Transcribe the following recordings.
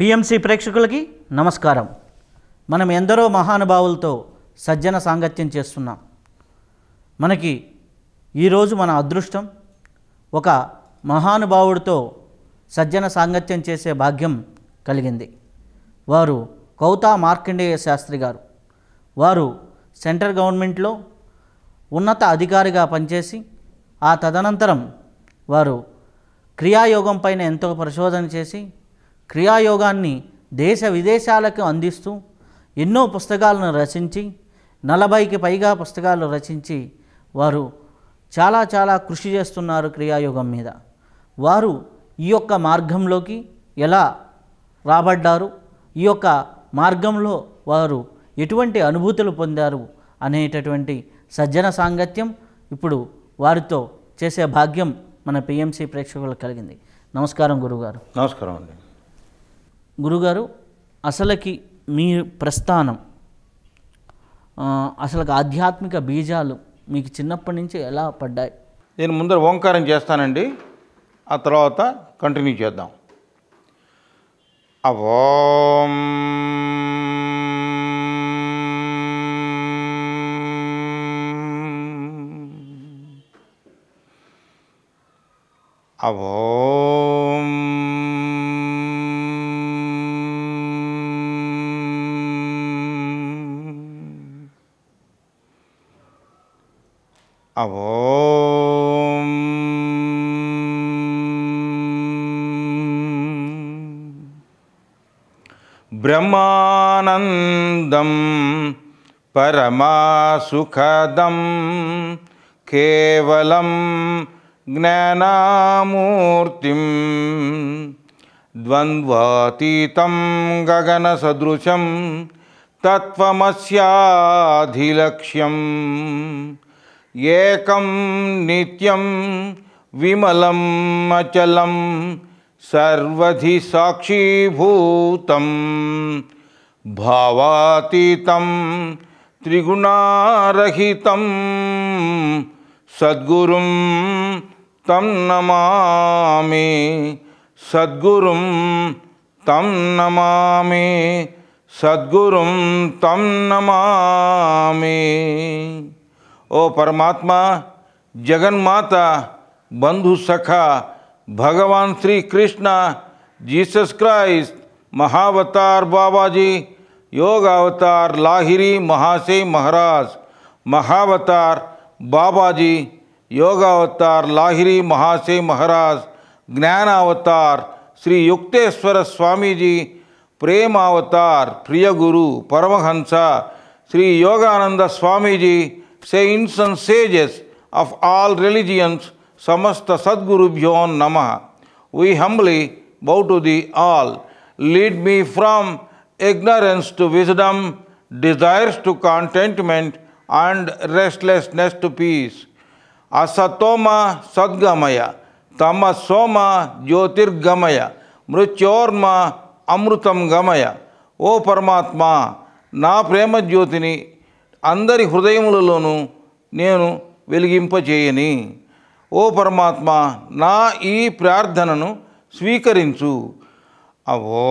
PMC ప్రేక్షకులకి నమస్కారం మనం ఎందరో మహానుభావులతో సజ్జన సాంగత్యం చేస్తున్నాం మనకి ఈరోజు మన అదృష్టం ఒక మహానుభావుడితో సజ్జన సాంగత్యం చేసే భాగ్యం కలిగింది వారు కౌతా మార్కండేయ శాస్త్రి గారు వారు సెంట్రల్ గవర్నమెంట్లో ఉన్నత అధికారిగా పనిచేసి ఆ తదనంతరం వారు క్రియాయోగం పైన ఎంతో పరిశోధన చేసి క్రియాయోగాన్ని దేశ విదేశాలకు అందిస్తూ ఎన్నో పుస్తకాలను రచించి నలభైకి పైగా పుస్తకాలు రచించి వారు చాలా చాలా కృషి చేస్తున్నారు క్రియాయోగం మీద వారు ఈ యొక్క మార్గంలోకి ఎలా రాబడ్డారు ఈ యొక్క మార్గంలో వారు ఎటువంటి అనుభూతులు పొందారు అనేటటువంటి సజ్జన సాంగత్యం ఇప్పుడు వారితో చేసే భాగ్యం మన పిఎంసి ప్రేక్షకులకు కలిగింది నమస్కారం గురుగారు నమస్కారం అండి గురుగారు అసలకి మీ ప్రస్థానం అసలు ఆధ్యాత్మిక బీజాలు మీకు చిన్నప్పటి నుంచి ఎలా పడ్డాయి నేను ముందర ఓంకారం చేస్తానండి ఆ తర్వాత కంటిన్యూ చేద్దాం అవోం అవో अवो ब्रह्मानन्दं परमासुखदं केवलं ज्ञानामूर्तिं द्वन्द्वातीतं गगनसदृशं तत्त्वमस्याधिलक्ष्यम् एकं नित्यं विमलम् अचलं सर्वधिसाक्षीभूतं भावातीतं त्रिगुणारहितं सद्गुरुं तं नमामि सद्गुरुं तं नमामि सद्गुरुं तं नमामि ओ परमात्मा जगन माता बंधु सखा भगवान श्री कृष्णा जीसस क्राइस्ट महावतार बाबा जी योग अवतार लाहिरी महासे महाराज महावतार बाबा जी योगावतार लाहिरी महासे महाराज अवतार श्री युक्तेश्वर स्वामी जी प्रेमावतार प्रिय गुरु परमहंसा श्री योगानंद स्वामी जी saints and sages of all religions, Sadguru Sadgurubhyon Namaha. We humbly bow to the all. Lead me from ignorance to wisdom, desires to contentment, and restlessness to peace. Asatoma Sadgamaya, Tamasoma Jyotirgamaya, Mrityorma Amrutam Gamaya. O Paramatma, Na Prema Jyotini, అందరి హృదయములలోనూ నేను వెలిగింపజేయని ఓ పరమాత్మ నా ఈ ప్రార్థనను స్వీకరించు అవో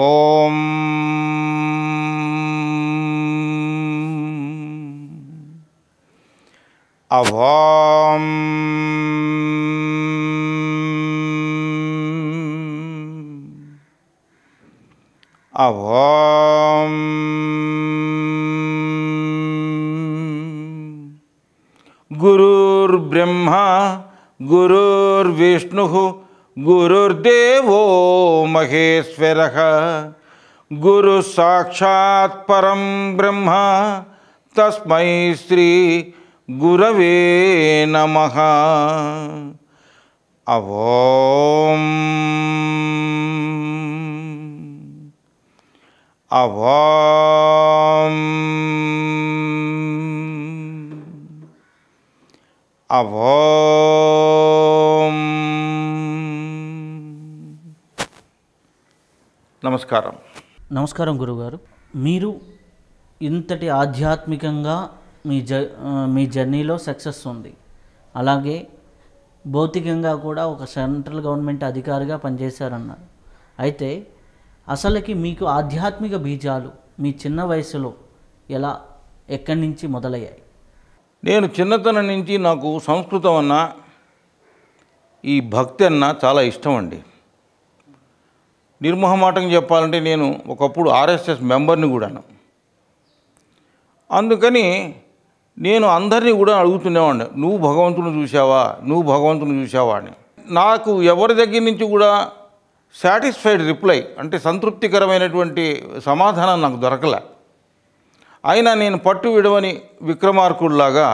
అవో అవో गुरुर्ब्रह्मा गुरुर्विष्णुः गुरुर्देवो महेश्वरः गुरुसाक्षात् परं ब्रह्म तस्म श्री गुरवे नम अवोम अव అవో నమస్కారం నమస్కారం గురుగారు మీరు ఇంతటి ఆధ్యాత్మికంగా మీ జ మీ జర్నీలో సక్సెస్ ఉంది అలాగే భౌతికంగా కూడా ఒక సెంట్రల్ గవర్నమెంట్ అధికారిగా పనిచేశారన్నారు అయితే అసలుకి మీకు ఆధ్యాత్మిక బీజాలు మీ చిన్న వయసులో ఎలా ఎక్కడి నుంచి మొదలయ్యాయి నేను చిన్నతనం నుంచి నాకు సంస్కృతం అన్న ఈ భక్తి అన్న చాలా ఇష్టం అండి నిర్మహమాటం చెప్పాలంటే నేను ఒకప్పుడు ఆర్ఎస్ఎస్ మెంబర్ని కూడాను అందుకని నేను అందరినీ కూడా అడుగుతుండేవాడి నువ్వు భగవంతుని చూసావా నువ్వు భగవంతుని చూసావా అని నాకు ఎవరి దగ్గర నుంచి కూడా సాటిస్ఫైడ్ రిప్లై అంటే సంతృప్తికరమైనటువంటి సమాధానం నాకు దొరకలే అయినా నేను పట్టు విడవని విక్రమార్కుడిలాగా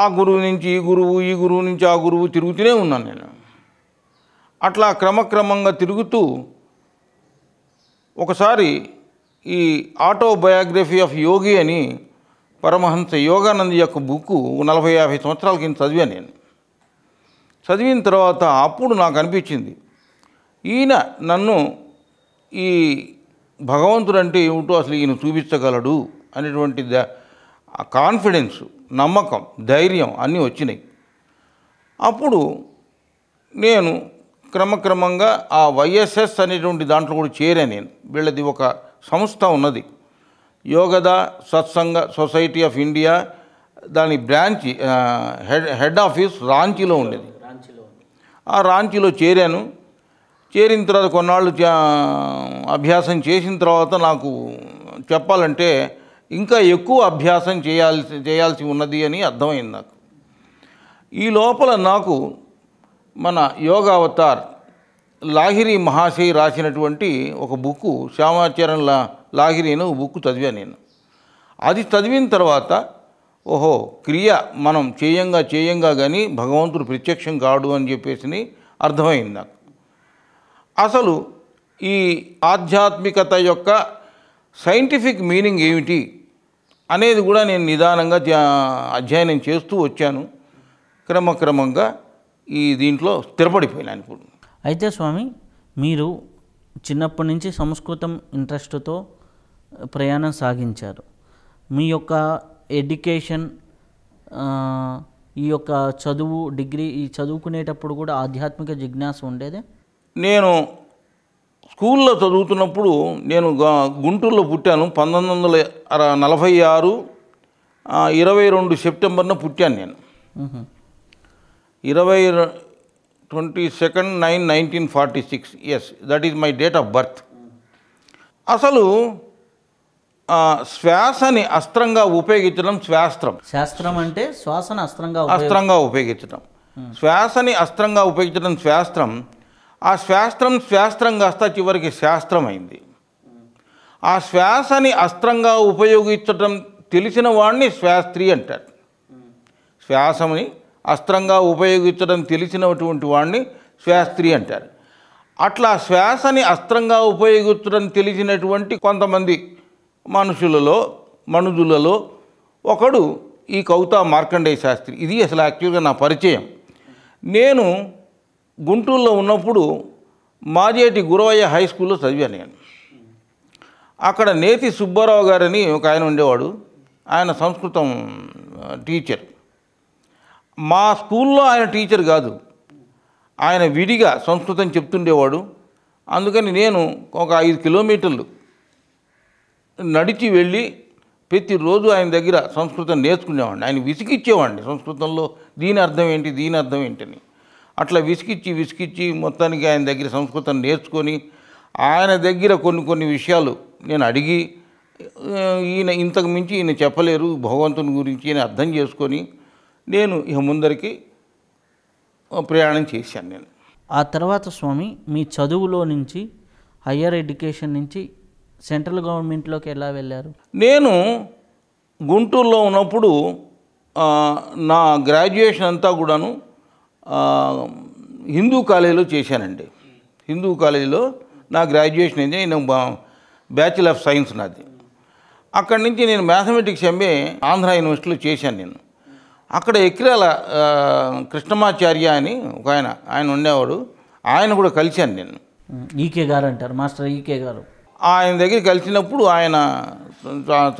ఆ గురువు నుంచి ఈ గురువు ఈ గురువు నుంచి ఆ గురువు తిరుగుతూనే ఉన్నాను నేను అట్లా క్రమక్రమంగా తిరుగుతూ ఒకసారి ఈ ఆటోబయోగ్రఫీ ఆఫ్ యోగి అని పరమహంస యోగానంద యొక్క బుక్ నలభై యాభై సంవత్సరాల కింద చదివాను నేను చదివిన తర్వాత అప్పుడు నాకు అనిపించింది ఈయన నన్ను ఈ భగవంతుడు అంటే ఏమిటో అసలు ఈయన చూపించగలడు అనేటువంటి ద కాన్ఫిడెన్స్ నమ్మకం ధైర్యం అన్నీ వచ్చినాయి అప్పుడు నేను క్రమక్రమంగా ఆ వైఎస్ఎస్ అనేటువంటి దాంట్లో కూడా చేరా నేను వీళ్ళది ఒక సంస్థ ఉన్నది Yogoda Satsanga Society of India దాని బ్రాంచ్ హెడ్ హెడ్ ఆఫీస్ రాంచీలో ఉండేది ఆ రాంచీలో చేరాను చేరిన తర్వాత కొన్నాళ్ళు అభ్యాసం చేసిన తర్వాత నాకు చెప్పాలంటే ఇంకా ఎక్కువ అభ్యాసం చేయాల్సి చేయాల్సి ఉన్నది అని అర్థమైంది నాకు ఈ లోపల నాకు మన యోగావతార్ లాహిరి మహాశయ రాసినటువంటి ఒక బుక్ శ్యామాచరణ లాహిరి అని ఒక బుక్ చదివాను నేను అది చదివిన తర్వాత ఓహో క్రియ మనం చేయంగా చేయంగా కానీ భగవంతుడు ప్రత్యక్షం కాడు అని చెప్పేసి అర్థమైంది నాకు అసలు ఈ ఆధ్యాత్మికత యొక్క సైంటిఫిక్ మీనింగ్ ఏమిటి అనేది కూడా నేను నిదానంగా అధ్యయనం చేస్తూ వచ్చాను క్రమక్రమంగా ఈ దీంట్లో స్థిరపడిపోయినాను ఇప్పుడు అయితే స్వామి మీరు చిన్నప్పటి నుంచి సంస్కృతం ఇంట్రెస్ట్తో ప్రయాణం సాగించారు మీ యొక్క ఎడ్యుకేషన్ ఈ యొక్క చదువు డిగ్రీ ఈ చదువుకునేటప్పుడు కూడా ఆధ్యాత్మిక జిజ్ఞాస ఉండేదే నేను స్కూల్లో చదువుతున్నప్పుడు నేను గుంటూరులో పుట్టాను పంతొమ్మిది వందల నలభై ఆరు ఇరవై రెండు సెప్టెంబర్న పుట్టాను నేను ఇరవై twenty second nine nineteen forty six yes that is my date of birth అసలు శ్వాసని అస్త్రంగా ఉపయోగించడం శ్వాస్త్రం శాస్త్రం అంటే శ్వాసను అస్త్రంగా అస్త్రంగా ఉపయోగించడం శ్వాసని అస్త్రంగా ఉపయోగించడం శాస్త్రం ఆ శాస్త్రం శాస్త్రం కాస్త చివరికి శాస్త్రమైంది ఆ శ్వాసని అస్త్రంగా ఉపయోగించటం తెలిసిన వాడిని శాస్త్రి అంటారు శ్వాసని అస్త్రంగా ఉపయోగించడం తెలిసినటువంటి వాడిని శాస్త్రి అంటారు అట్లా శ్వాసని అస్త్రంగా ఉపయోగించడం తెలిసినటువంటి కొంతమంది మనుషులలో మనుజులలో ఒకడు ఈ కవిత మార్కండేయ శాస్త్రి ఇది అసలు యాక్చువల్గా నా పరిచయం నేను గుంటూరులో ఉన్నప్పుడు మాజేటి గురవయ్య హై స్కూల్లో చదివాను నేను అక్కడ నేతి సుబ్బారావు గారని ఒక ఆయన ఉండేవాడు ఆయన సంస్కృతం టీచర్ మా స్కూల్లో ఆయన టీచర్ కాదు ఆయన విడిగా సంస్కృతం చెప్తుండేవాడు అందుకని నేను ఒక ఐదు కిలోమీటర్లు నడిచి వెళ్ళి ప్రతిరోజు ఆయన దగ్గర సంస్కృతం నేర్చుకునేవాడిని ఆయన విసిగిచ్చేవాడిని సంస్కృతంలో దీని అర్థం ఏంటి దీని అర్థం ఏంటని అట్లా విసికిచ్చి విసికిచ్చి మొత్తానికి ఆయన దగ్గర సంస్కృతం నేర్చుకొని ఆయన దగ్గర కొన్ని కొన్ని విషయాలు నేను అడిగి ఈయన ఇంతకు మించి ఈయన చెప్పలేరు భగవంతుని గురించి ఈయన అర్థం చేసుకొని నేను ఇక ముందరికి ప్రయాణం చేశాను నేను ఆ తర్వాత స్వామి మీ చదువులో నుంచి హయ్యర్ ఎడ్యుకేషన్ నుంచి సెంట్రల్ గవర్నమెంట్లోకి ఎలా వెళ్ళారు నేను గుంటూరులో ఉన్నప్పుడు నా గ్రాడ్యుయేషన్ అంతా కూడాను హిందూ కాలేజీలో చేశానండి హిందూ కాలేజీలో నా గ్రాడ్యుయేషన్ అయింది నేను బ్యాచిలర్ ఆఫ్ సైన్స్ నాది అక్కడి నుంచి నేను మ్యాథమెటిక్స్ ఎంఏ ఆంధ్ర యూనివర్సిటీలో చేశాను నేను అక్కడ ఎక్కిరాల కృష్ణమాచార్య అని ఒక ఆయన ఆయన ఉండేవాడు ఆయన కూడా కలిశాను నేను ఈకే గారు అంటారు మాస్టర్ ఈకే గారు ఆయన దగ్గర కలిసినప్పుడు ఆయన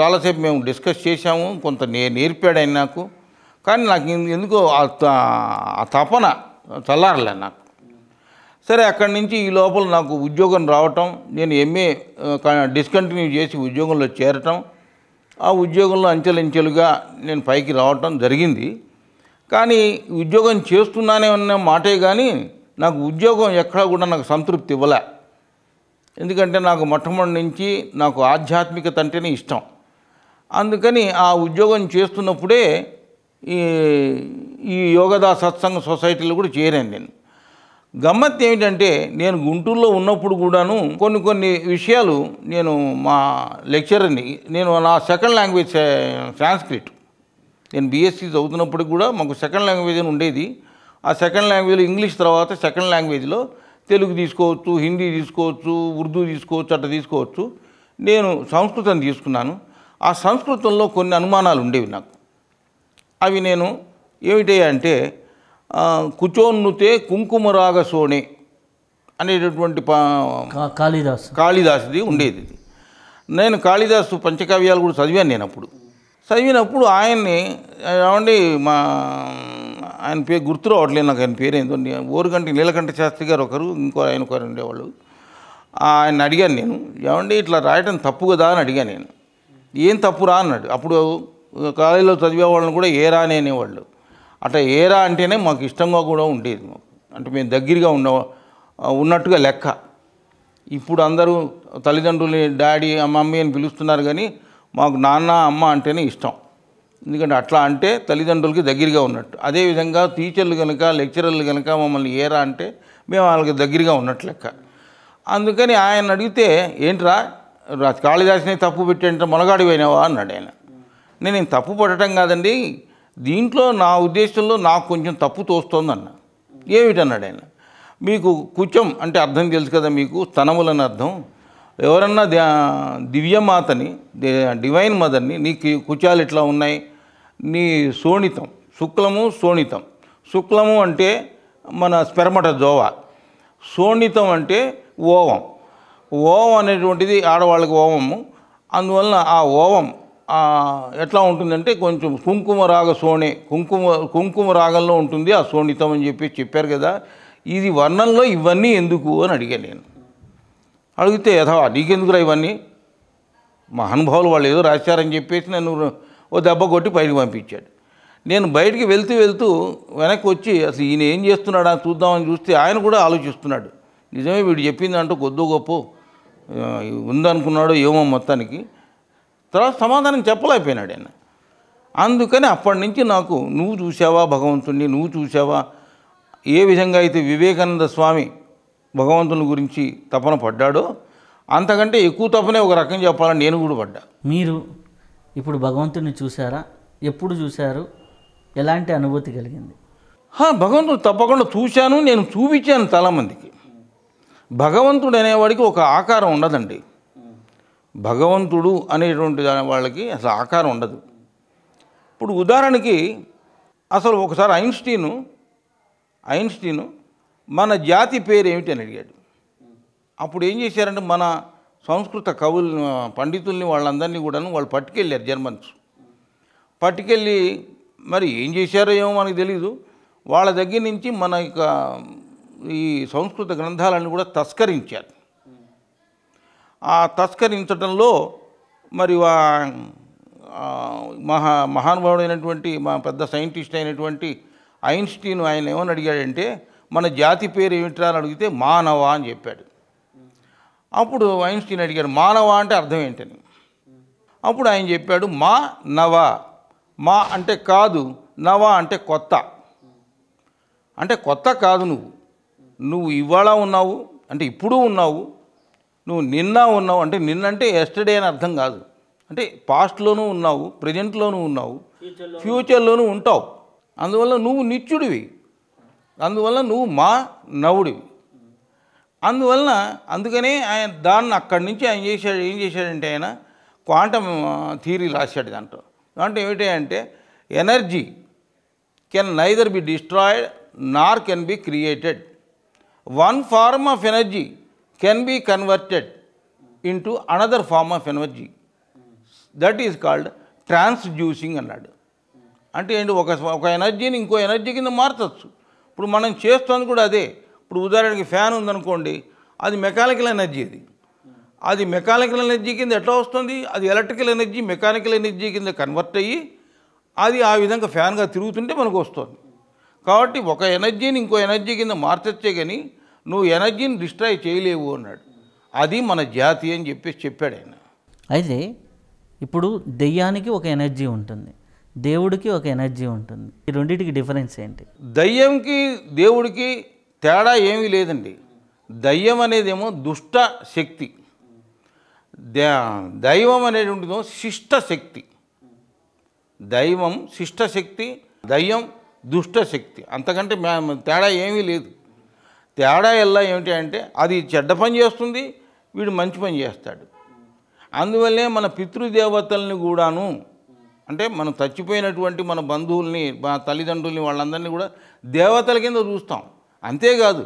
చాలాసేపు మేము డిస్కస్ చేశాము కొంత నే నేర్పాడు ఆయన నాకు కానీ నాకు ఎందుకో ఆ తపన చల్లారలే నాకు సరే అక్కడి నుంచి ఈ లోపల నాకు ఉద్యోగం రావటం నేను ఎంఏ డిస్కంటిన్యూ చేసి ఉద్యోగంలో చేరటం ఆ ఉద్యోగంలో అంచెలంచెలుగా నేను పైకి రావటం జరిగింది కానీ ఉద్యోగం చేస్తున్నానే ఉన్న మాటే కానీ నాకు ఉద్యోగం ఎక్కడా కూడా నాకు సంతృప్తి ఇవ్వలే ఎందుకంటే నాకు మొట్టమొదటి నుంచి నాకు ఆధ్యాత్మికత అంటేనే ఇష్టం అందుకని ఆ ఉద్యోగం చేస్తున్నప్పుడే ఈ ఈ యోగదా సత్సంగ సొసైటీలో కూడా చేరాను నేను గమ్మత్ ఏమిటంటే నేను గుంటూరులో ఉన్నప్పుడు కూడాను కొన్ని కొన్ని విషయాలు నేను మా లెక్చరర్ని నేను నా సెకండ్ లాంగ్వేజ్ సాంస్క్రిట్ నేను బీఎస్సీ చదువుతున్నప్పుడు కూడా మాకు సెకండ్ లాంగ్వేజ్ అని ఉండేది ఆ సెకండ్ లాంగ్వేజ్లో ఇంగ్లీష్ తర్వాత సెకండ్ లాంగ్వేజ్లో తెలుగు తీసుకోవచ్చు హిందీ తీసుకోవచ్చు ఉర్దూ తీసుకోవచ్చు అట్ట తీసుకోవచ్చు నేను సంస్కృతం తీసుకున్నాను ఆ సంస్కృతంలో కొన్ని అనుమానాలు ఉండేవి నాకు అవి నేను ఏమిటి అంటే కుచోన్నుతే కుంకుమరాగ సోణి అనేటటువంటి కాళిదాస్ కాళిదాసుది ఉండేది నేను కాళిదాసు పంచకావ్యాలు కూడా చదివాను నేను అప్పుడు చదివినప్పుడు ఆయన్ని ఏమండి మా ఆయన పేరు గుర్తు రావట్లేదు నాకు ఆయన పేరు ఏందో ఓరుగంటి నీలకంఠ శాస్త్రి గారు ఒకరు ఇంకో ఆయన ఒకరు ఉండేవాళ్ళు ఆయన అడిగాను నేను ఏమండి ఇట్లా రాయటం తప్పు కదా అని అడిగాను నేను ఏం తప్పురా అన్నాడు అప్పుడు కాలేజీలో చదివే వాళ్ళని కూడా ఏరా అనేవాళ్ళు అట్లా ఏరా అంటేనే మాకు ఇష్టంగా కూడా ఉండేది అంటే మేము దగ్గరగా ఉన్న ఉన్నట్టుగా లెక్క ఇప్పుడు అందరూ తల్లిదండ్రులని డాడీ మమ్మీ అని పిలుస్తున్నారు కానీ మాకు నాన్న అమ్మ అంటేనే ఇష్టం ఎందుకంటే అట్లా అంటే తల్లిదండ్రులకి దగ్గరగా ఉన్నట్టు అదేవిధంగా టీచర్లు కనుక లెక్చరర్లు కనుక మమ్మల్ని ఏరా అంటే మేము వాళ్ళకి దగ్గరగా ఉన్నట్టు లెక్క అందుకని ఆయన అడిగితే ఏంట్రా కాళిదాసుని తప్పు పెట్టేంటే పోయినావా అన్నాడు ఆయన నేను తప్పు పడటం కాదండి దీంట్లో నా ఉద్దేశంలో నాకు కొంచెం తప్పు తోస్తోందన్న ఏమిటన్నాడు ఆయన మీకు కుచం అంటే అర్థం తెలుసు కదా మీకు స్తనములని అర్థం ఎవరన్నా దివ్యమాతని డివైన్ మదర్ని నీ కుచాలు ఇట్లా ఉన్నాయి నీ శోణితం శుక్లము శోణితం శుక్లము అంటే మన స్పెరమట జోవ శోణితం అంటే ఓవం ఓవం అనేటువంటిది ఆడవాళ్ళకి ఓవము అందువలన ఆ ఓవం ఎట్లా ఉంటుందంటే కొంచెం కుంకుమ రాగ సోణే కుంకుమ కుంకుమ రాగంలో ఉంటుంది ఆ శోణితం అని చెప్పి చెప్పారు కదా ఇది వర్ణంలో ఇవన్నీ ఎందుకు అని అడిగాను నేను అడిగితే యథవా నీకెందుకురా ఇవన్నీ మహానుభావులు వాళ్ళు ఏదో రాశారని చెప్పేసి నన్ను ఓ దెబ్బ కొట్టి బయటకు పంపించాడు నేను బయటికి వెళ్తూ వెళ్తూ వెనక్కి వచ్చి అసలు ఈయన ఏం చేస్తున్నాడు అని చూద్దామని చూస్తే ఆయన కూడా ఆలోచిస్తున్నాడు నిజమే వీడు చెప్పిందంటూ కొద్దో గొప్ప ఉందనుకున్నాడో ఏమో మొత్తానికి తర్వాత సమాధానం చెప్పలేకపోయినాడు ఆయన అందుకని అప్పటి నుంచి నాకు నువ్వు చూసావా భగవంతుణ్ణి నువ్వు చూసావా ఏ విధంగా అయితే వివేకానంద స్వామి భగవంతుని గురించి తపన పడ్డాడో అంతకంటే ఎక్కువ తపనే ఒక రకం చెప్పాలని నేను కూడా పడ్డా మీరు ఇప్పుడు భగవంతుని చూసారా ఎప్పుడు చూశారు ఎలాంటి అనుభూతి కలిగింది భగవంతుడు తప్పకుండా చూశాను నేను చూపించాను చాలామందికి భగవంతుడు అనేవాడికి ఒక ఆకారం ఉండదండి భగవంతుడు అనేటువంటి దాని వాళ్ళకి అసలు ఆకారం ఉండదు ఇప్పుడు ఉదాహరణకి అసలు ఒకసారి ఐన్స్టీను ఐన్స్టీను మన జాతి పేరు ఏమిటి అని అడిగాడు అప్పుడు ఏం చేశారంటే మన సంస్కృత కవులు పండితుల్ని వాళ్ళందరినీ కూడాను వాళ్ళు పట్టుకెళ్ళారు జర్మన్స్ పట్టుకెళ్ళి మరి ఏం చేశారో ఏమో మనకు తెలీదు వాళ్ళ దగ్గర నుంచి మన యొక్క ఈ సంస్కృత గ్రంథాలన్నీ కూడా తస్కరించారు ఆ తస్కరించడంలో మరి వా మహా మహానుభావుడైనటువంటి మా పెద్ద సైంటిస్ట్ అయినటువంటి ఐన్స్టీన్ ఆయన ఏమని అడిగాడంటే మన జాతి పేరు ఏమిట్రా అని అడిగితే మానవ అని చెప్పాడు అప్పుడు ఐన్స్టీన్ అడిగాడు మానవ అంటే అర్థం ఏంటని అప్పుడు ఆయన చెప్పాడు మా నవ మా అంటే కాదు నవ అంటే కొత్త అంటే కొత్త కాదు నువ్వు నువ్వు ఇవాళ ఉన్నావు అంటే ఇప్పుడు ఉన్నావు నువ్వు నిన్న ఉన్నావు అంటే నిన్న అంటే ఎస్టర్డే అని అర్థం కాదు అంటే పాస్ట్లోనూ ఉన్నావు ప్రజెంట్లోనూ ఉన్నావు ఫ్యూచర్లోనూ ఉంటావు అందువల్ల నువ్వు నిత్యుడివి అందువల్ల నువ్వు మా నవుడివి అందువలన అందుకనే ఆయన దాన్ని అక్కడి నుంచి ఆయన చేశాడు ఏం చేశాడంటే ఆయన క్వాంటమ్ థియరీ రాశాడు దాంట్లో దాంట్లో ఏమిటి అంటే energy can neither be destroyed nor can be created one form of energy can be converted into another form of energy. That is called transducing అన్నాడు అంటే ఏంటి ఒక ఒక ఎనర్జీని ఇంకో ఎనర్జీ కింద మార్చచ్చు ఇప్పుడు మనం చేస్తుంది కూడా అదే ఇప్పుడు ఉదాహరణకి ఫ్యాన్ ఉందనుకోండి అది మెకానికల్ ఎనర్జీ అది అది మెకానికల్ ఎనర్జీ కింద ఎట్లా వస్తుంది అది ఎలక్ట్రికల్ ఎనర్జీ మెకానికల్ ఎనర్జీ కింద కన్వర్ట్ అయ్యి అది ఆ విధంగా ఫ్యాన్గా తిరుగుతుంటే మనకు వస్తుంది కాబట్టి ఒక ఎనర్జీని ఇంకో ఎనర్జీ కింద మార్చచ్చే కానీ నువ్వు ఎనర్జీని డిస్ట్రాయ్ చేయలేవు అన్నాడు అది మన జాతి అని చెప్పేసి చెప్పాడు ఆయన అయితే ఇప్పుడు దెయ్యానికి ఒక ఎనర్జీ ఉంటుంది దేవుడికి ఒక ఎనర్జీ ఉంటుంది ఈ రెండింటికి డిఫరెన్స్ ఏంటి దయ్యంకి దేవుడికి తేడా ఏమీ లేదండి దయ్యం అనేదేమో దుష్ట శక్తి దైవం అనేటువంటిదో శిష్ట శక్తి దైవం శిష్ట శక్తి దయ్యం దుష్ట శక్తి అంతకంటే తేడా ఏమీ లేదు తేడా ఎలా ఏమిటి అంటే అది చెడ్డ పని చేస్తుంది వీడు మంచి పని చేస్తాడు అందువల్లే మన పితృదేవతల్ని కూడాను అంటే మనం చచ్చిపోయినటువంటి మన బంధువుల్ని మన తల్లిదండ్రుల్ని వాళ్ళందరినీ కూడా దేవతల కింద చూస్తాం అంతేకాదు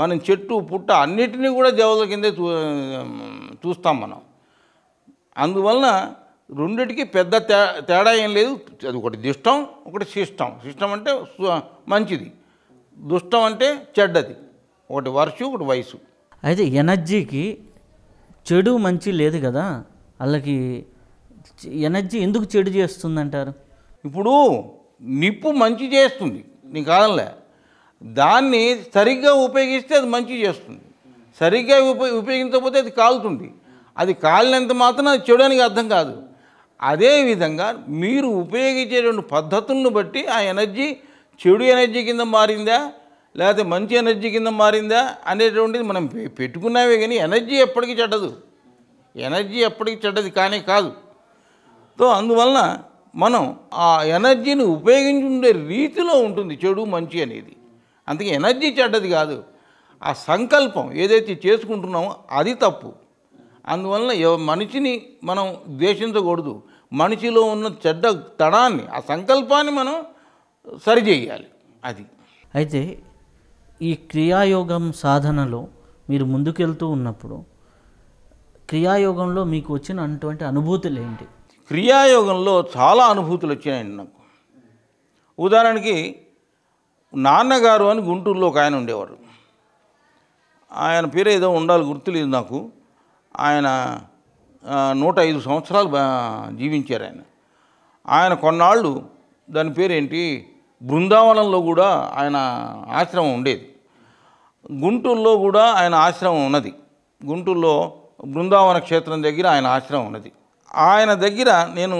మనం చెట్టు పుట్ట అన్నిటినీ కూడా దేవతల కింద చూస్తాం మనం అందువలన రెండిటికి పెద్ద తేడా ఏం లేదు అది ఒకటి దిష్టం ఒకటి శిష్టం శిష్టం అంటే మంచిది దుష్టం అంటే చెడ్డది ఒకటి వర్షం ఒకటి వయసు అయితే ఎనర్జీకి చెడు మంచి లేదు కదా వాళ్ళకి ఎనర్జీ ఎందుకు చెడు చేస్తుందంటారు ఇప్పుడు నిప్పు మంచి చేస్తుంది నీ కాలంలో దాన్ని సరిగ్గా ఉపయోగిస్తే అది మంచి చేస్తుంది సరిగ్గా ఉపయోగ ఉపయోగించకపోతే అది కాలుతుంది అది కాలినంత మాత్రం అది చెడడానికి అర్థం కాదు అదే విధంగా మీరు ఉపయోగించేటువంటి పద్ధతులను బట్టి ఆ ఎనర్జీ చెడు ఎనర్జీ కింద మారిందా లేకపోతే మంచి ఎనర్జీ కింద మారిందా అనేటువంటిది మనం పెట్టుకున్నామే కానీ ఎనర్జీ ఎప్పటికీ చెడ్డదు ఎనర్జీ ఎప్పటికీ చెడ్డది కానీ కాదు సో అందువలన మనం ఆ ఎనర్జీని ఉపయోగించుకునే రీతిలో ఉంటుంది చెడు మంచి అనేది అందుకే ఎనర్జీ చెడ్డది కాదు ఆ సంకల్పం ఏదైతే చేసుకుంటున్నామో అది తప్పు అందువలన మనిషిని మనం ద్వేషించకూడదు మనిషిలో ఉన్న చెడ్డ తడాన్ని ఆ సంకల్పాన్ని మనం సరిచేయాలి అది అయితే ఈ క్రియాయోగం సాధనలో మీరు ముందుకెళ్తూ ఉన్నప్పుడు క్రియాయోగంలో మీకు వచ్చిన అటువంటి అనుభూతులు ఏంటి క్రియాయోగంలో చాలా అనుభూతులు వచ్చినాయండి నాకు ఉదాహరణకి నాన్నగారు అని గుంటూరులో ఒక ఆయన ఉండేవారు ఆయన పేరు ఏదో ఉండాలి గుర్తులేదు నాకు ఆయన నూట ఐదు సంవత్సరాలు జీవించారు ఆయన ఆయన కొన్నాళ్ళు దాని పేరేంటి బృందావనంలో కూడా ఆయన ఆశ్రమం ఉండేది గుంటూరులో కూడా ఆయన ఆశ్రమం ఉన్నది గుంటూరులో బృందావన క్షేత్రం దగ్గర ఆయన ఆశ్రమం ఉన్నది ఆయన దగ్గర నేను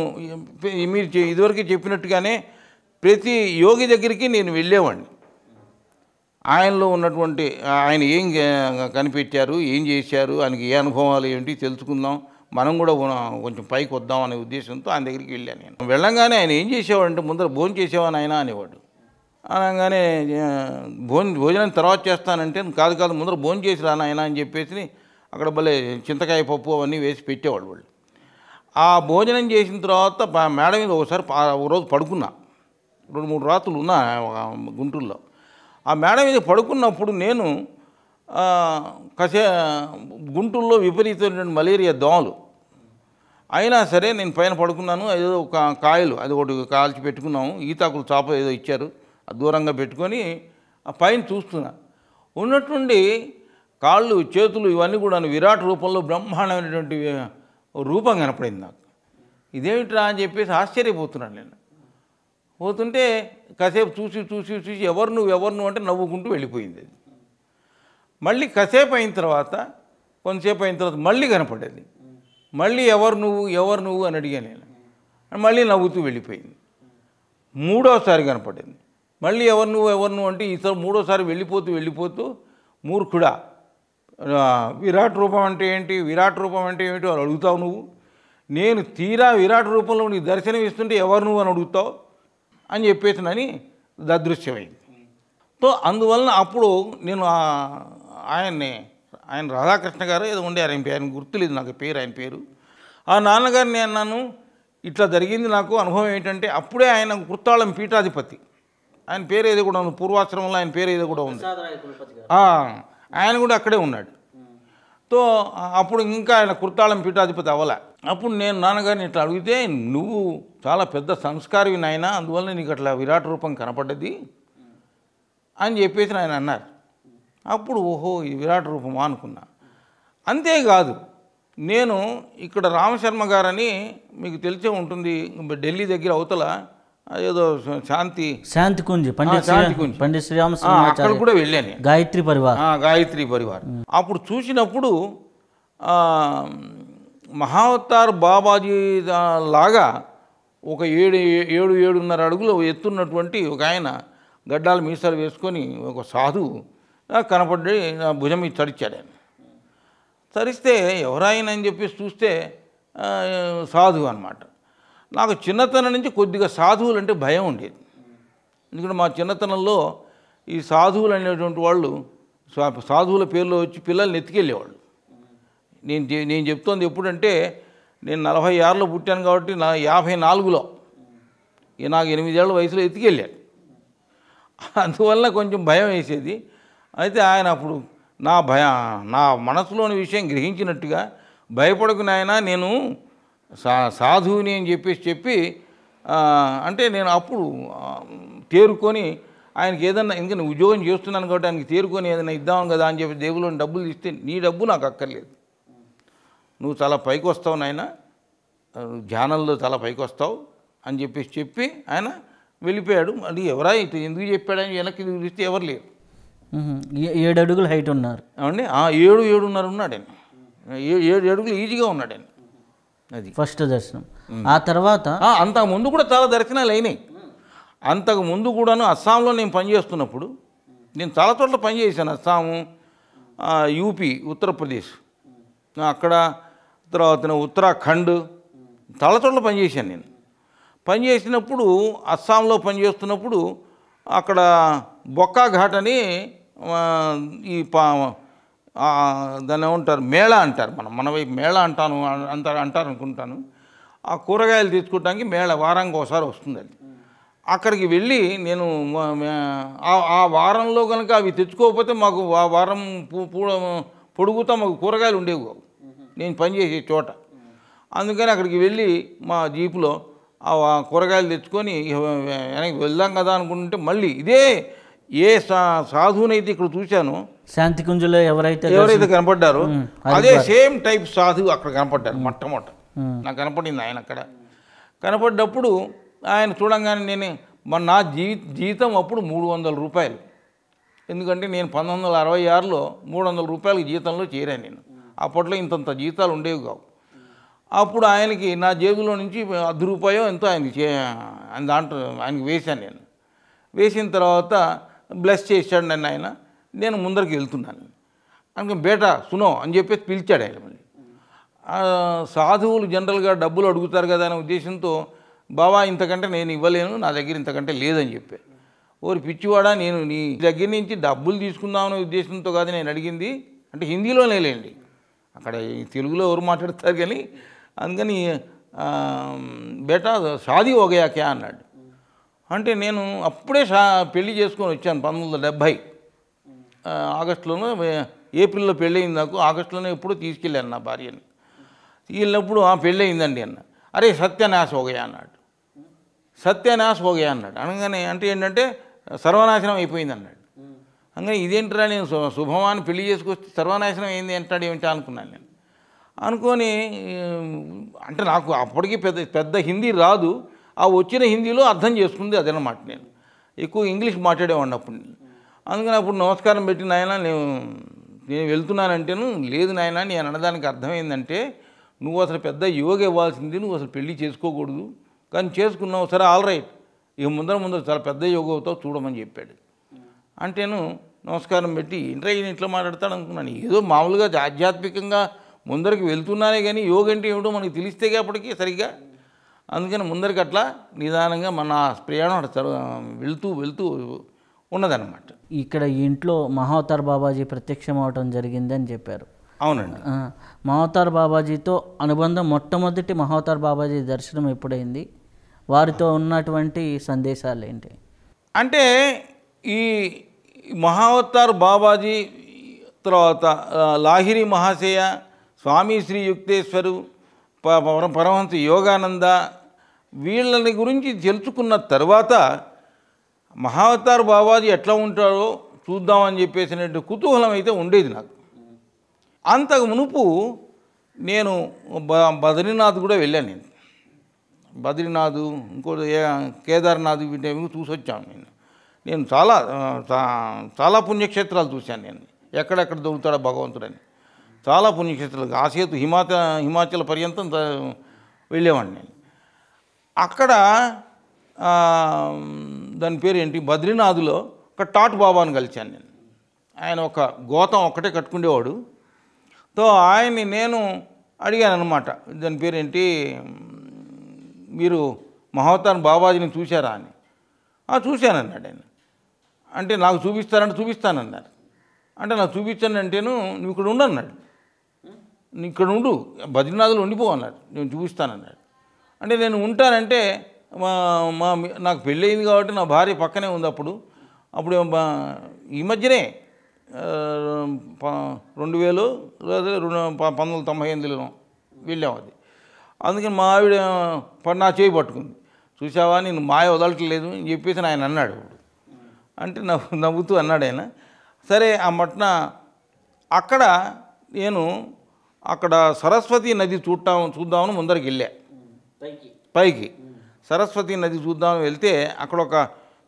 మీరు ఇదివరకు చెప్పినట్టుగానే ప్రతి యోగి దగ్గరికి నేను వెళ్ళేవాడిని ఆయనలో ఉన్నటువంటి ఆయన ఏం కనిపెట్టారు ఏం చేశారు ఆయనకి ఏ అనుభవాలు ఏంటి తెలుసుకుందాం మనం కూడా కొంచెం పైకి వద్దాం అనే ఉద్దేశంతో ఆయన దగ్గరికి వెళ్ళాను నేను వెళ్ళంగానే ఆయన ఏం చేసేవాడంటే ముందర భోజనం చేసేవాని ఆయన అనేవాడు అనగానే భోజనం భోజనం తర్వాత చేస్తానంటే కాదు కాదు ముందర భోజనం చేసి రాను ఆయన అని చెప్పేసి అక్కడ భలే చింతకాయ పప్పు అవన్నీ వేసి పెట్టేవాడు వాళ్ళు ఆ భోజనం చేసిన తర్వాత మేడం మీద ఒకసారి ఒక రోజు పడుకున్నా రెండు మూడు రాత్రులు ఉన్నా గుంటూరులో ఆ మేడం మీద పడుకున్నప్పుడు నేను కసే గుంటూరులో విపరీతమైన మలేరియా దోమలు అయినా సరే నేను పైన పడుకున్నాను ఏదో ఒక కాయలు అది ఒకటి కాల్చి పెట్టుకున్నాము ఈతాకులు చాప ఏదో ఇచ్చారు దూరంగా పెట్టుకొని ఆ పైన చూస్తున్నా ఉన్నట్టుండి కాళ్ళు చేతులు ఇవన్నీ కూడా విరాట్ రూపంలో బ్రహ్మాండమైనటువంటి రూపం కనపడింది నాకు ఇదేమిట్రా అని చెప్పేసి ఆశ్చర్యపోతున్నాను నేను పోతుంటే కాసేపు చూసి చూసి చూసి ఎవరు నువ్వు ఎవరు నువ్వు అంటే నవ్వుకుంటూ వెళ్ళిపోయింది అది మళ్ళీ కాసేపు అయిన తర్వాత కొంతసేపు అయిన తర్వాత మళ్ళీ కనపడేది మళ్ళీ ఎవరు నువ్వు ఎవరు నువ్వు అని అడిగాను నేను మళ్ళీ నవ్వుతూ వెళ్ళిపోయింది మూడోసారి కనపడింది మళ్ళీ ఎవరు నువ్వు ఎవరు నువ్వు అంటే ఈసారి మూడోసారి వెళ్ళిపోతూ వెళ్ళిపోతూ మూర్ఖుడా విరాట్ రూపం అంటే ఏంటి విరాట్ రూపం అంటే ఏమిటి అని అడుగుతావు నువ్వు నేను తీరా విరాట్ రూపంలో నీ దర్శనం ఇస్తుంటే ఎవరు నువ్వు అని అడుగుతావు అని చెప్పేసినని దదృశ్యమైంది సో అందువలన అప్పుడు నేను ఆయన్ని ఆయన రాధాకృష్ణ గారు ఏదో ఉండే ఆయన ఆయన గుర్తులేదు నాకు పేరు ఆయన పేరు ఆ నాన్నగారిని అన్నాను ఇట్లా జరిగింది నాకు అనుభవం ఏంటంటే అప్పుడే ఆయన కుర్తాళం పీఠాధిపతి ఆయన పేరు ఏదో కూడా ఉంది పూర్వాశ్రమంలో ఆయన పేరు ఏదో కూడా ఉంది ఆయన కూడా అక్కడే ఉన్నాడు తో అప్పుడు ఇంకా ఆయన కుర్తాళం పీఠాధిపతి అవ్వలే అప్పుడు నేను నాన్నగారిని ఇట్లా అడిగితే నువ్వు చాలా పెద్ద సంస్కారవి నాయన అందువల్ల నీకు అట్లా విరాట రూపం కనపడ్డది అని చెప్పేసి ఆయన అన్నారు అప్పుడు ఓహో ఈ విరాట్ రూపమా అనుకున్నా అంతేకాదు నేను ఇక్కడ రామశర్మ గారని మీకు తెలిసే ఉంటుంది ఢిల్లీ దగ్గర అవతల ఏదో శాంతి శాంతి కుంజ్ శాంతి అక్కడ కూడా వెళ్ళాను గాయత్రి పరివార్ గాయత్రి పరివార్ అప్పుడు చూసినప్పుడు మహావతార్ బాబాజీ లాగా ఒక ఏడు ఏడు ఏడున్నర అడుగులు ఎత్తున్నటువంటి ఒక ఆయన గడ్డాలు మీసాలు వేసుకొని ఒక సాధువు నాకు కనపడి నా భుజం మీద తడిచాడు ఆయన తరిస్తే ఎవరాయన అని చెప్పి చూస్తే సాధువు అనమాట నాకు చిన్నతనం నుంచి కొద్దిగా సాధువులు అంటే భయం ఉండేది ఎందుకంటే మా చిన్నతనంలో ఈ సాధువులు అనేటువంటి వాళ్ళు సాధువుల పేర్లో వచ్చి పిల్లల్ని ఎత్తుకెళ్ళేవాళ్ళు నేను నేను చెప్తోంది ఎప్పుడంటే నేను నలభై ఆరులో పుట్టాను కాబట్టి నా యాభై నాలుగులో నాకు ఎనిమిదేళ్ల వయసులో ఎత్తుకెళ్ళాను అందువల్ల కొంచెం భయం వేసేది అయితే ఆయన అప్పుడు నా భయ నా మనసులోని విషయం గ్రహించినట్టుగా భయపడకు నాయన నేను సా సాధువుని అని చెప్పేసి చెప్పి అంటే నేను అప్పుడు తేరుకొని ఆయనకి ఏదన్నా ఇంకా నేను ఉద్యోగం చేస్తున్నాను కాబట్టి ఆయనకి తేరుకొని ఏదైనా ఇద్దాం కదా అని చెప్పి దేవుళ్ళని డబ్బులు ఇస్తే నీ డబ్బు నాకు అక్కర్లేదు నువ్వు చాలా పైకి వస్తావు నాయన ధ్యానంలో చాలా పైకి వస్తావు అని చెప్పేసి చెప్పి ఆయన వెళ్ళిపోయాడు అది ఎవరా ఇటు ఎందుకు చెప్పాడని వెనక్కి ఇస్తే ఎవరు లేరు ఏడు అడుగులు హైట్ ఉన్నారు అవండి ఆ ఏడు ఏడున్నర ఉన్నాడు ఏడు అడుగులు ఈజీగా ఉన్నాడు అది ఫస్ట్ దర్శనం ఆ తర్వాత అంతకు ముందు కూడా చాలా దర్శనాలు అయినాయి అంతకు ముందు కూడాను అస్సాంలో నేను పనిచేస్తున్నప్పుడు నేను చాలా చోట్ల పనిచేశాను అస్సాము యూపీ ఉత్తరప్రదేశ్ అక్కడ తర్వాత ఉత్తరాఖండ్ చాలా చోట్ల పనిచేశాను నేను పనిచేసినప్పుడు అస్సాంలో పనిచేస్తున్నప్పుడు అక్కడ బొక్కాఘాట్ ఘాట్ అని ఈ పా దాన్ని ఏమంటారు మేళ అంటారు మనం మన వైపు మేళ అంటాను అంటారు అంటారు అనుకుంటాను ఆ కూరగాయలు తీసుకోవడానికి మేళ వారానికి ఒకసారి వస్తుంది అది అక్కడికి వెళ్ళి నేను ఆ వారంలో కనుక అవి తెచ్చుకోకపోతే మాకు ఆ వారం పొడుగుతా మాకు కూరగాయలు ఉండేవి కావు నేను పనిచేసే చోట అందుకని అక్కడికి వెళ్ళి మా జీపులో ఆ కూరగాయలు తెచ్చుకొని వెనక్కి వెళ్దాం కదా అనుకుంటే మళ్ళీ ఇదే ఏ సాధువునైతే ఇక్కడ చూశాను శాంతి కుంజలో ఎవరైతే ఎవరైతే కనపడ్డారో అదే సేమ్ టైప్ సాధువు అక్కడ కనపడ్డారు మొట్టమొట్ట నాకు కనపడింది ఆయన అక్కడ కనపడ్డప్పుడు ఆయన చూడంగానే నేను మన నా జీ జీతం అప్పుడు మూడు వందల రూపాయలు ఎందుకంటే నేను పంతొమ్మిది వందల అరవై ఆరులో మూడు వందల రూపాయలకి జీతంలో చేరాను నేను అప్పట్లో ఇంతంత జీతాలు ఉండేవి కావు అప్పుడు ఆయనకి నా జేబులో నుంచి అర్ధ రూపాయో ఎంతో ఆయనకి చే దాంట్లో ఆయనకి వేశాను నేను వేసిన తర్వాత బ్లెస్ చేశాడు నన్ను ఆయన నేను ముందరికి వెళ్తున్నాను అందుకని బేటా సునో అని చెప్పేసి పిలిచాడు ఆయన మళ్ళీ సాధువులు జనరల్గా డబ్బులు అడుగుతారు కదా అనే ఉద్దేశంతో బావా ఇంతకంటే నేను ఇవ్వలేను నా దగ్గర ఇంతకంటే లేదని చెప్పే ఓరి పిచ్చివాడా నేను నీ దగ్గర నుంచి డబ్బులు తీసుకుందామనే ఉద్దేశంతో కాదు నేను అడిగింది అంటే హిందీలోనే లేండి అక్కడ తెలుగులో ఎవరు మాట్లాడతారు కానీ అందుకని బేటా షాదీ ఒకయాకే అన్నాడు అంటే నేను అప్పుడే షా పెళ్లి చేసుకొని వచ్చాను పంతొమ్మిది వందల డెబ్భై ఆగస్టులోనూ ఏప్రిల్లో పెళ్ళయింది నాకు ఆగస్టులోనే ఎప్పుడూ తీసుకెళ్ళాను నా భార్యని తీసుకెళ్ళినప్పుడు ఆ పెళ్ళయిందండి అన్న అరే సత్యనాశ ఒకయా అన్నాడు సత్యనాశ ఒకయా అన్నాడు అనగానే అంటే ఏంటంటే సర్వనాశనం అయిపోయింది అన్నాడు అందుకని ఇదేంటరా నేను శుభమాన్ని పెళ్లి చేసుకొస్తే సర్వనాశనం అయింది అంటాడు ఏమిటా అనుకున్నాను నేను అనుకొని అంటే నాకు అప్పటికీ పెద్ద పెద్ద హిందీ రాదు ఆ వచ్చిన హిందీలో అర్థం చేసుకుంది అదనమాట నేను ఎక్కువ ఇంగ్లీష్ మాట్లాడేవాడిని అప్పుడు అందుకని అప్పుడు నమస్కారం పెట్టి ఆయన నేను నేను వెళ్తున్నానంటేను లేదు నాయన నేను అనడానికి అర్థమైందంటే నువ్వు అసలు పెద్ద యోగ ఇవ్వాల్సింది నువ్వు అసలు పెళ్ళి చేసుకోకూడదు కానీ చేసుకున్నావు సరే ఆల్ రైట్ ఇక ముందర ముందర చాలా పెద్ద యోగ అవుతావు చూడమని చెప్పాడు అంటేను నమస్కారం పెట్టి ఇంటర్ ఈయన ఇంట్లో మాట్లాడతాడు అనుకున్నాను ఏదో మామూలుగా ఆధ్యాత్మికంగా ముందరికి వెళ్తున్నానే కానీ యోగ అంటే ఏమిటో మనకి తెలిస్తే అప్పటికీ సరిగ్గా అందుకని ముందరికి అట్లా నిదానంగా మన ప్రయాణం అట్లా వెళ్తూ వెళ్తూ ఉన్నదన్నమాట ఇక్కడ ఇంట్లో మహావతార్ బాబాజీ ప్రత్యక్షం అవటం జరిగిందని చెప్పారు అవునండి మహావతార్ బాబాజీతో అనుబంధం మొట్టమొదటి మహావతార్ బాబాజీ దర్శనం ఎప్పుడైంది వారితో ఉన్నటువంటి సందేశాలు ఏంటి అంటే ఈ మహావతార్ బాబాజీ తర్వాత లాహిరి మహాశయ స్వామి శ్రీ యుక్తేశ్వరు పరమహంస యోగానంద వీళ్ళని గురించి తెలుసుకున్న తర్వాత మహావతార్ బాబాజీ ఎట్లా ఉంటారో చూద్దామని చెప్పేసినట్టు కుతూహలం అయితే ఉండేది నాకు అంతకు మునుపు నేను బద్రీనాథ్ కూడా వెళ్ళాను నేను బద్రీనాథ్ ఇంకో కేదార్నాథ్ వీటి చూసొచ్చాను నేను నేను చాలా చాలా పుణ్యక్షేత్రాలు చూశాను నేను ఎక్కడెక్కడ దొరుకుతాడో భగవంతుడని చాలా పుణ్యక్షేత్రాలు ఆ సేతు హిమాచ హిమాచల్ పర్యంతం వెళ్ళేవాడిని నేను అక్కడ దాని పేరు ఏంటి బద్రీనాథ్లో ఒక టాట్ బాబాను కలిశాను నేను ఆయన ఒక గోతం ఒక్కటే కట్టుకునేవాడు తో ఆయన్ని నేను అడిగాను అనమాట దాని పేరేంటి మీరు మహోత్తాన్ బాబాజీని చూశారా అని చూశానన్నాడు ఆయన అంటే నాకు చూపిస్తారంటే చూపిస్తానన్నారు అంటే నాకు చూపించానంటేను నువ్వు ఇక్కడ ఉండన్నాడు ఇక్కడ ఉండు బద్రీనాథ్లో ఉండిపో అన్నాడు నేను చూపిస్తానన్నాడు అంటే నేను ఉంటానంటే మా మా నాకు పెళ్ళయింది కాబట్టి నా భార్య పక్కనే ఉంది అప్పుడు అప్పుడు ఈ మధ్యనే రెండు వేలు లేదా రెండు పంతొమ్మిది వందల తొంభై ఎనిమిదిలో వెళ్ళాం అది అందుకని మా ఆవిడ నా చేయి పట్టుకుంది చూసావా నేను మాయ వదలట్లేదు అని చెప్పేసి ఆయన అన్నాడు అంటే నవ్వు నవ్వుతూ అన్నాడు ఆయన సరే ఆ మట్న అక్కడ నేను అక్కడ సరస్వతి నది చూడటం చూద్దామని ముందరికి వెళ్ళా పైకి సరస్వతి నది చూద్దామని వెళ్తే అక్కడ ఒక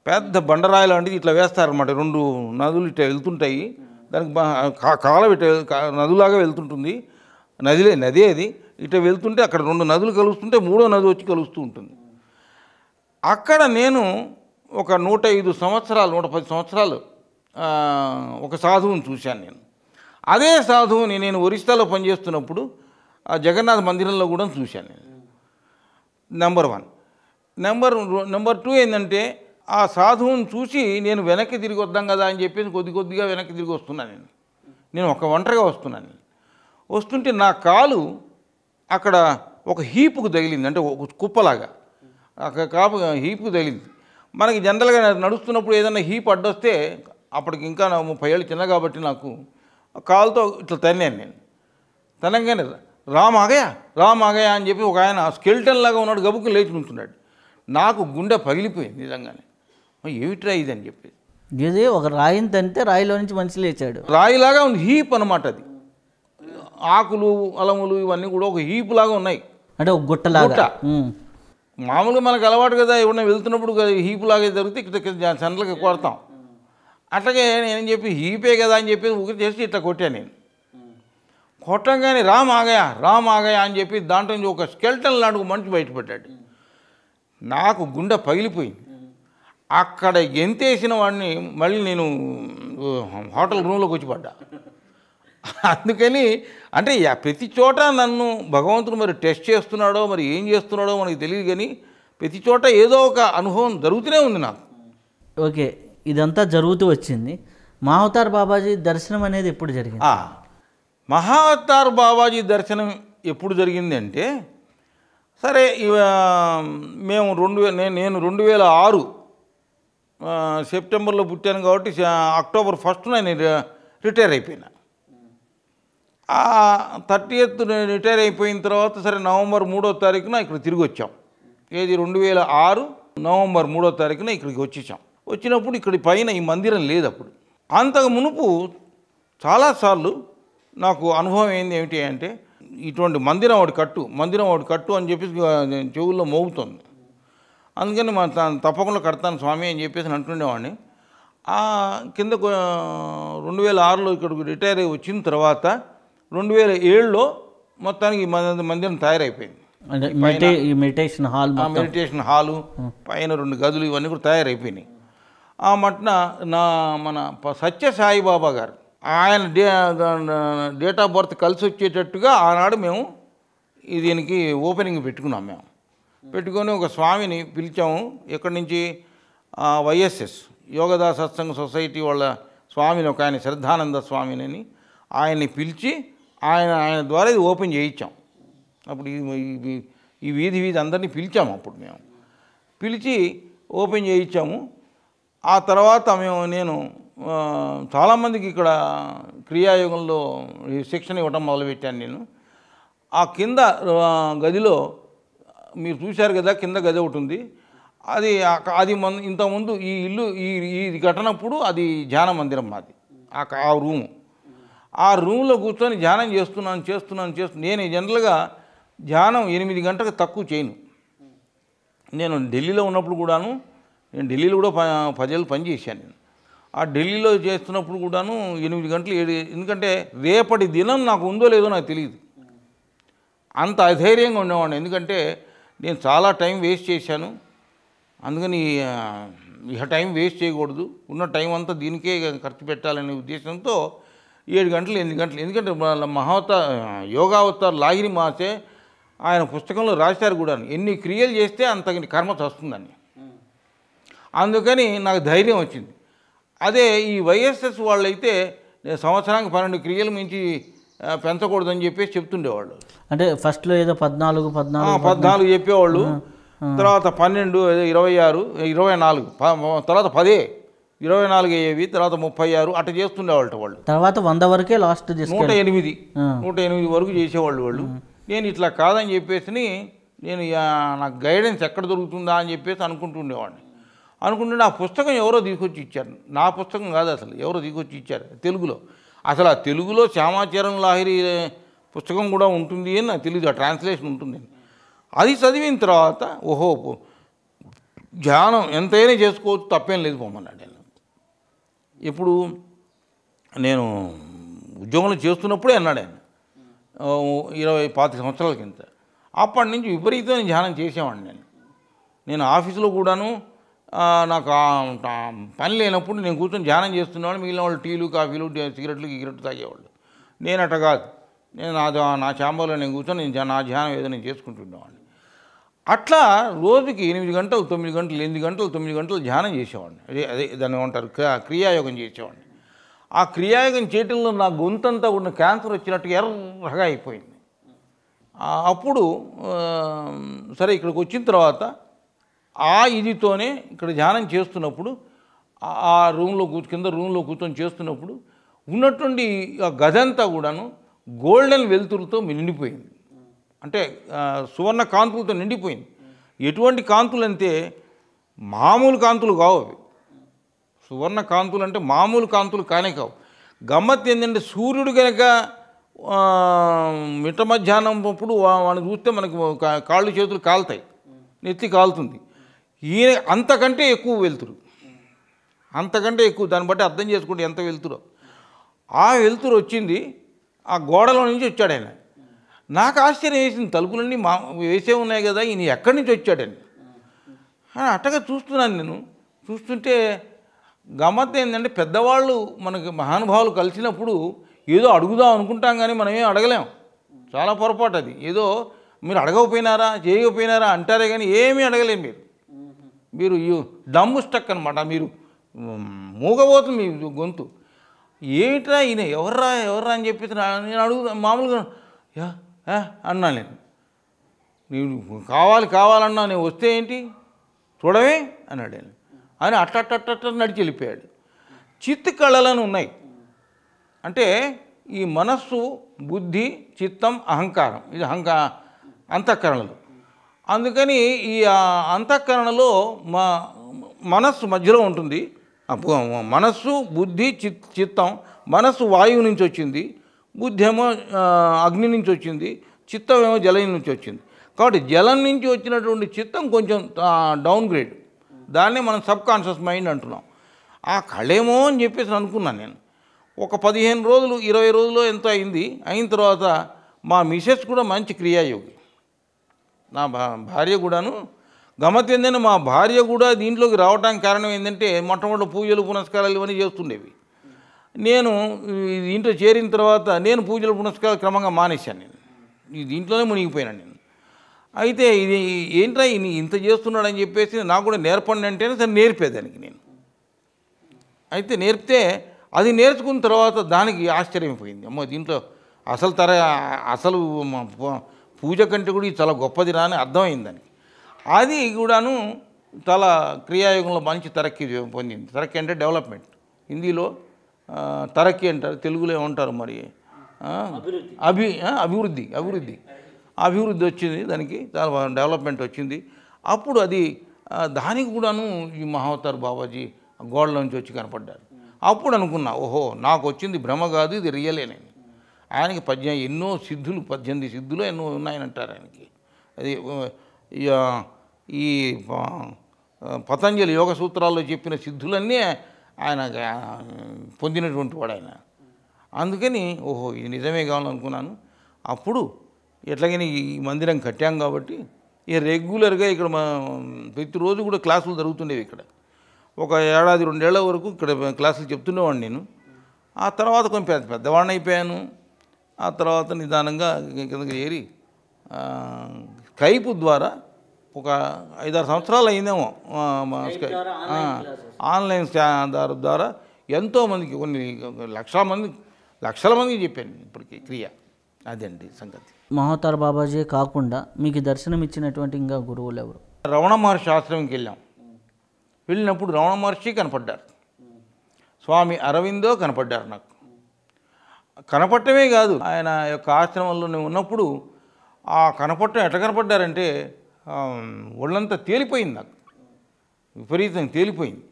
పెద్ద బండరాయి లాంటిది ఇట్లా వేస్తారనమాట రెండు నదులు ఇట్లా వెళ్తుంటాయి దానికి కాలం ఇట్లా నదులాగా వెళ్తుంటుంది నదిలే నది అది ఇట్లా వెళ్తుంటే అక్కడ రెండు నదులు కలుస్తుంటే మూడో నది వచ్చి కలుస్తూ ఉంటుంది అక్కడ నేను ఒక నూట ఐదు సంవత్సరాలు నూట పది సంవత్సరాలు ఒక సాధువుని చూశాను నేను అదే సాధువుని నేను ఒరిస్సాలో పనిచేస్తున్నప్పుడు ఆ జగన్నాథ మందిరంలో కూడా చూశాను నేను number one number number two ఏంటంటే ఆ సాధువుని చూసి నేను వెనక్కి తిరిగి వద్దాం కదా అని చెప్పేసి కొద్ది కొద్దిగా వెనక్కి తిరిగి వస్తున్నాను నేను నేను ఒక ఒంటరిగా వస్తున్నాను వస్తుంటే నా కాలు అక్కడ ఒక హీపుకు తగిలింది అంటే ఒక కుప్పలాగా అక్కడ కాపు హీపుకు తగిలింది మనకి జనరల్గా నడుస్తున్నప్పుడు ఏదైనా హీప్ అడ్డొస్తే అప్పటికి ఇంకా ముప్పై ఏళ్ళు చిన్న కాబట్టి నాకు కాలుతో ఇట్లా తన్నాను నేను తనగానే రామ్ ఆగయా రామ్ ఆగయా అని చెప్పి ఒక ఆయన స్కెల్టన్ లాగా ఉన్నాడు గబుక్కు లేచి నుంచున్నాడు నాకు గుండె పగిలిపోయింది నిజంగానే ఏమిట్రా ఇది అని చెప్పేసి ఇది ఒక రాయిని తంటే రాయిలో నుంచి మనిషి లేచాడు రాయిలాగా ఉంది హీప్ అనమాట అది ఆకులు అలములు ఇవన్నీ కూడా ఒక హీప్ లాగా ఉన్నాయి అంటే ఒక గుట్టలాగా మామూలుగా మనకు అలవాటు కదా ఎవరైనా వెళ్తున్నప్పుడు హీప్ లాగే జరిగితే ఇక్కడ సెంటర్కి కొడతాం అట్లాగే నేను చెప్పి హీపే కదా అని చెప్పి ఊరికి చేసి ఇట్లా కొట్టాను నేను కొట్టంగానే రామ్ ఆగయా రామ్ ఆగయా అని చెప్పి దాంట్లో నుంచి ఒక స్కెల్టన్ లాంటి మనిషి బయటపడ్డాడు నాకు గుండె పగిలిపోయింది అక్కడ ఎంతేసిన వాడిని మళ్ళీ నేను హోటల్ రూమ్లోకి వచ్చి పడ్డా అందుకని అంటే ప్రతి చోట నన్ను భగవంతుడు మరి టెస్ట్ చేస్తున్నాడో మరి ఏం చేస్తున్నాడో మనకి తెలియదు కానీ ప్రతి చోట ఏదో ఒక అనుభవం జరుగుతూనే ఉంది నాకు ఓకే ఇదంతా జరుగుతూ వచ్చింది మహావతార్ బాబాజీ దర్శనం అనేది ఎప్పుడు జరిగింది మహావతార్ బాబాజీ దర్శనం ఎప్పుడు జరిగిందంటే సరే మేము రెండు నేను నేను రెండు వేల ఆరు సెప్టెంబర్లో పుట్టాను కాబట్టి అక్టోబర్ ఫస్ట్ నేను రిటైర్ అయిపోయినా థర్టీ ఎయిత్ రిటైర్ అయిపోయిన తర్వాత సరే నవంబర్ మూడో తారీఖున ఇక్కడ తిరిగి వచ్చాం ఏది రెండు వేల ఆరు నవంబర్ మూడో తారీఖున ఇక్కడికి వచ్చేసాం వచ్చినప్పుడు ఇక్కడి పైన ఈ మందిరం లేదు అప్పుడు అంతకు మునుపు చాలాసార్లు నాకు అనుభవం ఏంది ఏమిటి అంటే ఇటువంటి మందిరం ఒకటి కట్టు మందిరం ఒకటి కట్టు అని చెప్పేసి చెవుల్లో మోగుతుంది అందుకని తను తప్పకుండా కడతాను స్వామి అని చెప్పేసి అంటుండేవాడిని ఆ కింద రెండు వేల ఆరులో ఇక్కడికి రిటైర్ అయ్యి వచ్చిన తర్వాత రెండు వేల ఏడులో మొత్తానికి మందిరం తయారైపోయింది అంటే మెడిటేషన్ హాల్ మెడిటేషన్ హాలు పైన రెండు గదులు ఇవన్నీ కూడా తయారైపోయినాయి ఆ మట్న నా మన సత్య సాయిబాబా గారు ఆయన డే డేట్ ఆఫ్ బర్త్ కలిసి వచ్చేటట్టుగా ఆనాడు మేము దీనికి ఓపెనింగ్ పెట్టుకున్నాం మేము పెట్టుకొని ఒక స్వామిని పిలిచాము ఇక్కడి నుంచి వైఎస్ఎస్ యోగదా సత్సంగ సొసైటీ వాళ్ళ స్వామిని ఒక ఆయన శ్రద్ధానంద స్వామిని ఆయన్ని పిలిచి ఆయన ఆయన ద్వారా ఇది ఓపెన్ చేయించాం అప్పుడు ఈ వీధి వీధి అందరినీ పిలిచాము అప్పుడు మేము పిలిచి ఓపెన్ చేయించాము ఆ తర్వాత మేము నేను చాలామందికి ఇక్కడ క్రియాయోగంలో ఈ శిక్షణ ఇవ్వడం మొదలుపెట్టాను నేను ఆ కింద గదిలో మీరు చూశారు కదా కింద గది ఒకటి ఉంది అది అది మన ఇంతకుముందు ఈ ఇల్లు ఈ ఇది కట్టినప్పుడు అది ధ్యాన మందిరం మాది ఆ రూము ఆ రూమ్లో కూర్చొని ధ్యానం చేస్తున్నాను చేస్తున్నాను చేస్తు నేను జనరల్గా ధ్యానం ఎనిమిది గంటలకు తక్కువ చేయను నేను ఢిల్లీలో ఉన్నప్పుడు కూడాను నేను ఢిల్లీలో కూడా పదేళ్ళు పనిచేశాను నేను ఆ ఢిల్లీలో చేస్తున్నప్పుడు కూడాను ఎనిమిది గంటలు ఏడు ఎందుకంటే రేపటి దినం నాకు ఉందో లేదో నాకు తెలియదు అంత అధైర్యంగా ఉండేవాడిని ఎందుకంటే నేను చాలా టైం వేస్ట్ చేశాను అందుకని ఇక టైం వేస్ట్ చేయకూడదు ఉన్న టైం అంతా దీనికే ఖర్చు పెట్టాలనే ఉద్దేశంతో ఏడు గంటలు ఎనిమిది గంటలు ఎందుకంటే మహావత యోగావతార లాగిరి మాసే ఆయన పుస్తకంలో రాశారు కూడా ఎన్ని క్రియలు చేస్తే అంత కర్మ చస్తుందని అందుకని నాకు ధైర్యం వచ్చింది అదే ఈ వైఎస్ఎస్ వాళ్ళైతే సంవత్సరానికి పన్నెండు క్రియలు మించి పెంచకూడదని చెప్పేసి చెప్తుండేవాళ్ళు అంటే ఫస్ట్లో ఏదో పద్నాలుగు పద్నాలుగు పద్నాలుగు చెప్పేవాళ్ళు తర్వాత పన్నెండు ఇరవై ఆరు ఇరవై నాలుగు తర్వాత పదే ఇరవై నాలుగు అయ్యేవి తర్వాత ముప్పై ఆరు అట్ట చేస్తుండేవాళ్ళు వాళ్ళు తర్వాత వంద వరకే లాస్ట్ నూట ఎనిమిది నూట ఎనిమిది వరకు చేసేవాళ్ళు వాళ్ళు నేను ఇట్లా కాదని చెప్పేసి నేను నాకు గైడెన్స్ ఎక్కడ దొరుకుతుందా అని చెప్పేసి అనుకుంటుండేవాడిని అనుకుంటే నా పుస్తకం ఎవరో తీసుకొచ్చి ఇచ్చారు నా పుస్తకం కాదు అసలు ఎవరో తీసుకొచ్చి ఇచ్చారు తెలుగులో అసలు ఆ తెలుగులో శ్యామాచారం లాహిరి పుస్తకం కూడా ఉంటుంది అని నాకు తెలియదు ఆ ట్రాన్స్లేషన్ ఉంటుంది అది చదివిన తర్వాత ఓహో ధ్యానం ఎంతైనా చేసుకోవచ్చు తప్పేం లేదు పోమన్నాడు నేను ఇప్పుడు నేను ఉద్యోగంలో చేస్తున్నప్పుడే అన్నాడు ఆయన ఇరవై పాతి సంవత్సరాల కింద అప్పటి నుంచి విపరీతమైన ధ్యానం చేసేవాడిని నేను నేను ఆఫీసులో కూడాను నాకు పని లేనప్పుడు నేను కూర్చొని ధ్యానం చేస్తున్నాడు మిగిలిన వాళ్ళు టీలు కాఫీలు సిగరెట్లు గిగరెట్లు తాగేవాళ్ళు నేను అట్ట కాదు నేను నా నా ఛాంబర్లో నేను కూర్చొని నేను నా ధ్యానం ఏదో నేను చేసుకుంటుండేవాడిని అట్లా రోజుకి ఎనిమిది గంటలు తొమ్మిది గంటలు ఎనిమిది గంటలు తొమ్మిది గంటలు ధ్యానం చేసేవాడిని అదే అదే దాన్ని ఉంటారు క్రియాయోగం చేసేవాడిని ఆ క్రియాయోగం చేయటంలో నా గొంతంతా ఉన్న క్యాన్సర్ వచ్చినట్టు ఎర్రగా అయిపోయింది అప్పుడు సరే ఇక్కడికి వచ్చిన తర్వాత ఆ ఇదితోనే ఇక్కడ ధ్యానం చేస్తున్నప్పుడు ఆ రూమ్లో కూర్చు కింద రూమ్లో కూర్చొని చేస్తున్నప్పుడు ఉన్నటువంటి ఆ గదంతా కూడాను గోల్డెన్ వెలుతురుతో నిండిపోయింది అంటే సువర్ణ కాంతులతో నిండిపోయింది ఎటువంటి కాంతులు అంటే మామూలు కాంతులు కావు అవి సువర్ణ కాంతులు అంటే మామూలు కాంతులు కానే కావు గమ్మత్ ఏంటంటే సూర్యుడు కనుక మిట్ట మధ్యాహ్నం అప్పుడు వాడిని చూస్తే మనకు కాళ్ళు చేతులు కాలుతాయి నెత్తి కాలుతుంది ఈయన అంతకంటే ఎక్కువ వెళ్తురు అంతకంటే ఎక్కువ దాన్ని బట్టి అర్థం చేసుకుంటే ఎంత వెళ్తురో ఆ వెళ్తురు వచ్చింది ఆ గోడలో నుంచి వచ్చాడు ఆయన నాకు ఆశ్చర్యం వేసింది తలుపులన్నీ మా వేసే ఉన్నాయి కదా ఈయన ఎక్కడి నుంచి వచ్చాడని అట్టగా చూస్తున్నాను నేను చూస్తుంటే గమ్మత్ ఏంటంటే పెద్దవాళ్ళు మనకి మహానుభావులు కలిసినప్పుడు ఏదో అడుగుదాం అనుకుంటాం కానీ మనమేం అడగలేం చాలా పొరపాటు అది ఏదో మీరు అడగకపోయినారా చేయకపోయినారా అంటారే కానీ ఏమీ అడగలేం మీరు మీరు దమ్ము స్టక్ అనమాట మీరు మూగబోతుంది మీ గొంతు ఏమిట్రా ఈయన ఎవర్రా ఎవర్రా అని చెప్పి నేను అడుగు మామూలుగా అన్నా నేను నీవు కావాలి కావాలన్నా నేను వస్తే ఏంటి చూడవే అన్నాడు అని ఆయన అట్టట్టట్ట నడిచి వెళ్ళిపోయాడు చిత్తు కళలను ఉన్నాయి అంటే ఈ మనస్సు బుద్ధి చిత్తం అహంకారం ఇది అహంకార అంతఃకరణలు అందుకని ఈ అంతఃకరణలో మా మనస్సు మధ్యలో ఉంటుంది మనస్సు బుద్ధి చి చిత్తం మనస్సు వాయువు నుంచి వచ్చింది బుద్ధి ఏమో అగ్ని నుంచి వచ్చింది చిత్తం ఏమో జలం నుంచి వచ్చింది కాబట్టి జలం నుంచి వచ్చినటువంటి చిత్తం కొంచెం డౌన్ గ్రేడ్ దాన్ని మనం సబ్ కాన్షియస్ మైండ్ అంటున్నాం ఆ కళేమో అని చెప్పేసి అనుకున్నాను నేను ఒక పదిహేను రోజులు ఇరవై రోజులు ఎంతో అయింది అయిన తర్వాత మా మిసెస్ కూడా మంచి క్రియాయోగి నా భార్య కూడాను గమత్ ఏంటంటే మా భార్య కూడా దీంట్లోకి రావడానికి కారణం ఏంటంటే మొట్టమొదటి పూజలు పునస్కారాలు ఇవన్నీ చేస్తుండేవి నేను దీంట్లో చేరిన తర్వాత నేను పూజలు పునస్కారాలు క్రమంగా మానేశాను నేను దీంట్లోనే మునిగిపోయాను నేను అయితే ఇది ఏంట్రా ఇంత చేస్తున్నాడని చెప్పేసి నాకు కూడా నేర్పండి అంటేనే సరే నేర్పేదానికి నేను అయితే నేర్పితే అది నేర్చుకున్న తర్వాత దానికి ఆశ్చర్యమైపోయింది అమ్మో దీంట్లో అసలు తర అసలు పూజ కంటే కూడా ఇది చాలా గొప్పది రా అని అర్థమైందని అది కూడాను చాలా క్రియాయోగంలో మంచి తరక్కి పొందింది తరక్కీ అంటే డెవలప్మెంట్ హిందీలో తరక్కీ అంటారు తెలుగులో ఏమంటారు మరి అభి అభివృద్ధి అభివృద్ధి అభివృద్ధి వచ్చింది దానికి చాలా డెవలప్మెంట్ వచ్చింది అప్పుడు అది దానికి కూడాను ఈ మహావతార్ బాబాజీ గోడలోంచి వచ్చి కనపడ్డారు అప్పుడు అనుకున్నా ఓహో నాకు వచ్చింది భ్రమ కాదు ఇది రియలే నేను ఆయనకి పద్యం ఎన్నో సిద్ధులు పద్దెనిమిది సిద్ధులు ఎన్నో ఉన్నాయనంటారు ఆయనకి అది ఈ పతంజలి యోగ సూత్రాల్లో చెప్పిన సిద్ధులన్నీ ఆయన పొందినటువంటి వాడు ఆయన అందుకని ఓహో ఇది నిజమే కావాలనుకున్నాను అప్పుడు ఎట్లాగైనా ఈ మందిరం కట్టాం కాబట్టి ఈ రెగ్యులర్గా ఇక్కడ మా ప్రతిరోజు కూడా క్లాసులు జరుగుతుండేవి ఇక్కడ ఒక ఏడాది రెండేళ్ల వరకు ఇక్కడ క్లాసులు చెప్తుండేవాడిని నేను ఆ తర్వాత కొంచెం పెద్ద పెద్దవాడిని అయిపోయాను ఆ తర్వాత నిదానంగా కిందకి చేరి స్కైప్ ద్వారా ఒక ఐదారు సంవత్సరాలు అయిందేమో ఆన్లైన్ దారు ద్వారా ఎంతోమందికి కొన్ని లక్షల మంది లక్షల మందికి చెప్పాను ఇప్పటికీ క్రియ అదండి సంగతి మహోతార బాబాజీ కాకుండా మీకు దర్శనం ఇచ్చినటువంటి ఇంకా గురువులు ఎవరు రమణ మహర్షి ఆశ్రమంకి వెళ్ళాం వెళ్ళినప్పుడు రమణ మహర్షి కనపడ్డారు స్వామి అరవిందో కనపడ్డారు నాకు కనపడటమే కాదు ఆయన యొక్క ఆశ్రమంలో ఉన్నప్పుడు ఆ కనపట్టం ఎట కనపడ్డారంటే ఒళ్ళంతా తేలిపోయింది నాకు విపరీతంగా తేలిపోయింది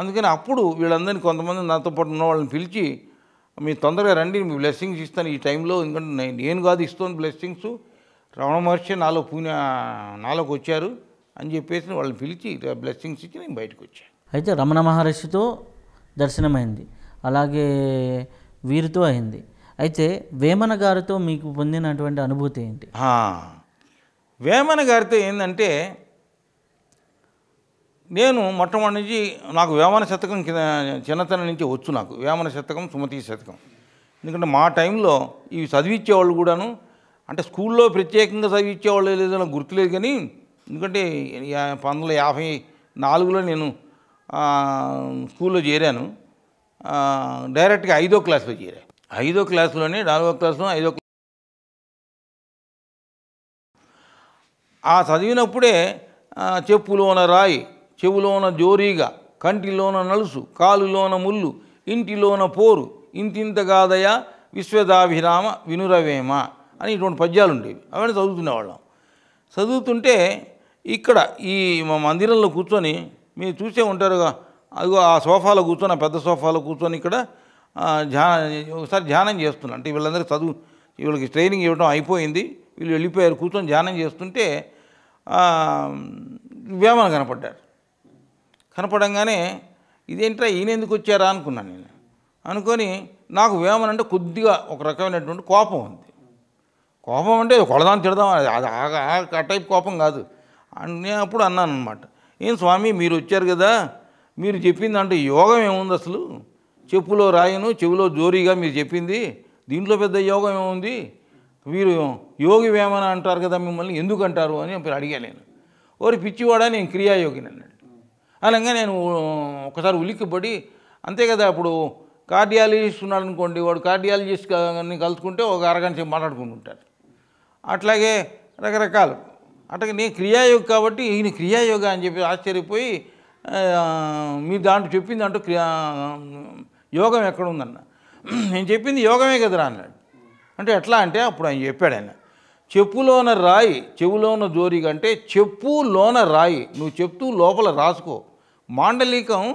అందుకని అప్పుడు వీళ్ళందరినీ కొంతమంది నాతో పాటు ఉన్న వాళ్ళని పిలిచి మీ తొందరగా రండి మీ బ్లెస్సింగ్స్ ఇస్తాను ఈ టైంలో ఎందుకంటే నేను కాదు ఇస్తాను బ్లెస్సింగ్స్ రమణ మహర్షి నాలో పూణె నాలోకి వచ్చారు అని చెప్పేసి వాళ్ళని పిలిచి బ్లెస్సింగ్స్ ఇచ్చి నేను బయటకు వచ్చాను అయితే రమణ మహర్షితో దర్శనమైంది అలాగే వీరితో అయింది అయితే వేమన గారితో మీకు పొందినటువంటి అనుభూతి ఏంటి వేమన గారితో ఏంటంటే నేను మొట్టమొదటి నుంచి నాకు వేమన శతకం కింద చిన్నతనం నుంచి వచ్చు నాకు వేమన శతకం సుమతి శతకం ఎందుకంటే మా టైంలో ఇవి చదివించేవాళ్ళు కూడాను అంటే స్కూల్లో ప్రత్యేకంగా చదివించేవాళ్ళు లేదో నాకు గుర్తులేదు కానీ ఎందుకంటే పంతొమ్మిది యాభై నాలుగులో నేను స్కూల్లో చేరాను డైరెక్ట్గా ఐదో క్లాస్లో చేరా ఐదో క్లాస్లోనే నాలుగో క్లాసు ఐదో ఆ చదివినప్పుడే చెప్పులోన రాయి చెవులోన జోరీగా కంటిలోన నలుసు కాలులోన ముళ్ళు ఇంటిలోన పోరు ఇంతింతగాదయ విశ్వదాభిరామ వినురవేమ అని ఇటువంటి పద్యాలు ఉండేవి అవన్నీ చదువుతునేవాళ్ళం చదువుతుంటే ఇక్కడ ఈ మా మందిరంలో కూర్చొని మీరు చూసే ఉంటారుగా అదిగో ఆ సోఫాలో కూర్చొని పెద్ద సోఫాలో కూర్చొని ఇక్కడ ధ్యానం ఒకసారి ధ్యానం చేస్తున్నాను అంటే వీళ్ళందరికీ చదువు వీళ్ళకి ట్రైనింగ్ ఇవ్వడం అయిపోయింది వీళ్ళు వెళ్ళిపోయారు కూర్చొని ధ్యానం చేస్తుంటే వేమన కనపడ్డారు కనపడంగానే ఇదేంట్రా ఈయన ఎందుకు వచ్చారా అనుకున్నాను నేను అనుకొని నాకు వేమన అంటే కొద్దిగా ఒక రకమైనటువంటి కోపం ఉంది కోపం అంటే కొడదాం తిడదాం అది ఆ టైప్ కోపం కాదు అప్పుడు అన్నాను అనమాట ఏం స్వామి మీరు వచ్చారు కదా మీరు చెప్పింది అంటే యోగం ఏముంది అసలు చెప్పులో రాయను చెవిలో జోరీగా మీరు చెప్పింది దీంట్లో పెద్ద యోగం ఏముంది వీరు యోగి వేమన అంటారు కదా మిమ్మల్ని ఎందుకు అంటారు అని చెప్పి అడిగా నేను ఓరి పిచ్చివాడా నేను క్రియాయోగిని అన్నాడు అనగా నేను ఒకసారి ఉలిక్కిపడి అంతే కదా అప్పుడు కార్డియాలజిస్ట్ ఉన్నాడు అనుకోండి వాడు కార్డియాలజిస్ట్ని కలుసుకుంటే ఒక అరగంట సేపు మాట్లాడుకుంటుంటారు అట్లాగే రకరకాలు అట్లాగే నేను క్రియాయోగి కాబట్టి ఈయన క్రియాయోగ అని చెప్పి ఆశ్చర్యపోయి మీరు దాంట్లో చెప్పింది అంటూ క్రియా యోగం ఎక్కడుందన్న నేను చెప్పింది యోగమే కదరా అన్నాడు అంటే ఎట్లా అంటే అప్పుడు ఆయన చెప్పాడు ఆయన చెప్పులోన రాయి చెవులోన జోరి కంటే చెప్పులోన రాయి నువ్వు చెప్తూ లోపల రాసుకో మాండలికం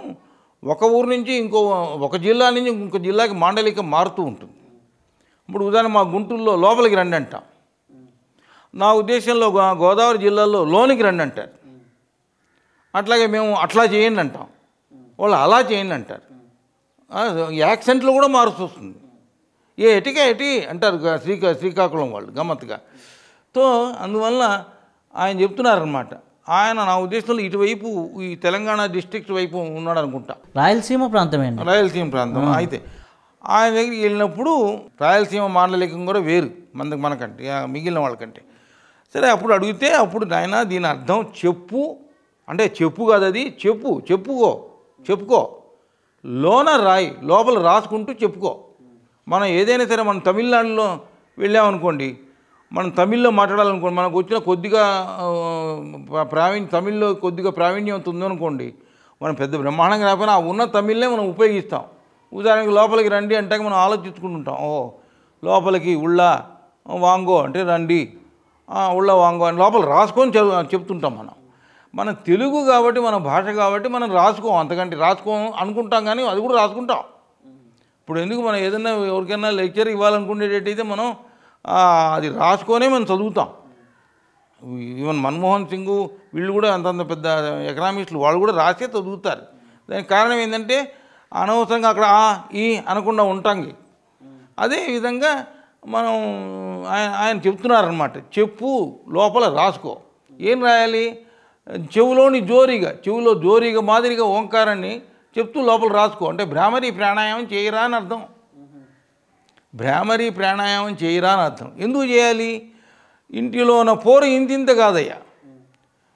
ఒక ఊరు నుంచి ఇంకో ఒక జిల్లా నుంచి ఇంకో జిల్లాకి మాండలికం మారుతూ ఉంటుంది ఇప్పుడు ఉదాహరణ మా గుంటూరులో లోపలికి రండి అంటాం నా ఉద్దేశంలో గోదావరి జిల్లాలో లోనికి రండి అంటారు అట్లాగే మేము అట్లా చేయండి అంటాం వాళ్ళు అలా చేయండి అంటారు యాక్సెంట్లు కూడా మారుస్తుంది ఏ ఎటికే ఎటి అంటారు శ్రీకా శ్రీకాకుళం వాళ్ళు గమ్మత్తుగా సో అందువల్ల ఆయన చెప్తున్నారనమాట ఆయన నా ఉద్దేశంలో ఇటువైపు ఈ తెలంగాణ డిస్ట్రిక్ట్ వైపు ఉన్నాడు అనుకుంటా రాయలసీమ ప్రాంతమే రాయలసీమ ప్రాంతం అయితే ఆయన దగ్గరికి వెళ్ళినప్పుడు రాయలసీమ మాండలికం కూడా వేరు మనకు మనకంటే మిగిలిన వాళ్ళకంటే సరే అప్పుడు అడిగితే అప్పుడు నాయన దీని అర్థం చెప్పు అంటే చెప్పు కాదు అది చెప్పు చెప్పుకో చెప్పుకో లోన రాయి లోపల రాసుకుంటూ చెప్పుకో మనం ఏదైనా సరే మనం తమిళనాడులో వెళ్ళామనుకోండి మనం తమిళ్లో మాట్లాడాలనుకోండి మనకు వచ్చిన కొద్దిగా ప్రావీణ్యం తమిళ్లో కొద్దిగా ప్రావీణ్యం ఉందనుకోండి మనం పెద్ద బ్రహ్మాండంగా రాకపోయినా ఆ ఉన్న తమిళ్నే మనం ఉపయోగిస్తాం ఉదాహరణకి లోపలికి రండి అంటాక మనం ఆలోచించుకుంటుంటాం ఓ లోపలికి ఉళ్ళ వాంగో అంటే రండి ఉళ్ళ వాంగో అని లోపల రాసుకొని చెప్తుంటాం మనం మన తెలుగు కాబట్టి మన భాష కాబట్టి మనం రాసుకోం అంతకంటే రాసుకోం అనుకుంటాం కానీ అది కూడా రాసుకుంటాం ఇప్పుడు ఎందుకు మనం ఏదైనా ఎవరికైనా లెక్చర్ ఇవ్వాలనుకునేటట్టయితే మనం అది రాసుకొనే మనం చదువుతాం ఈవెన్ మన్మోహన్ సింగ్ వీళ్ళు కూడా అంతంత పెద్ద ఎకనామిస్టులు వాళ్ళు కూడా రాసే చదువుతారు దానికి కారణం ఏంటంటే అనవసరంగా అక్కడ ఆ ఈ అనకుండా ఉంటాంగి అదే విధంగా మనం ఆయన ఆయన చెప్తున్నారనమాట చెప్పు లోపల రాసుకో ఏం రాయాలి చెవులోని జోరిగా చెవులో జోరిగా మాదిరిగా ఓంకారాన్ని చెప్తూ లోపల రాసుకో అంటే భ్రామరీ ప్రాణాయామం చేయరా అని అర్థం భ్రామరీ ప్రాణాయామం చేయరా అని అర్థం ఎందుకు చేయాలి ఇంటిలో ఉన్న పోర ఇంతింత కాదయ్యా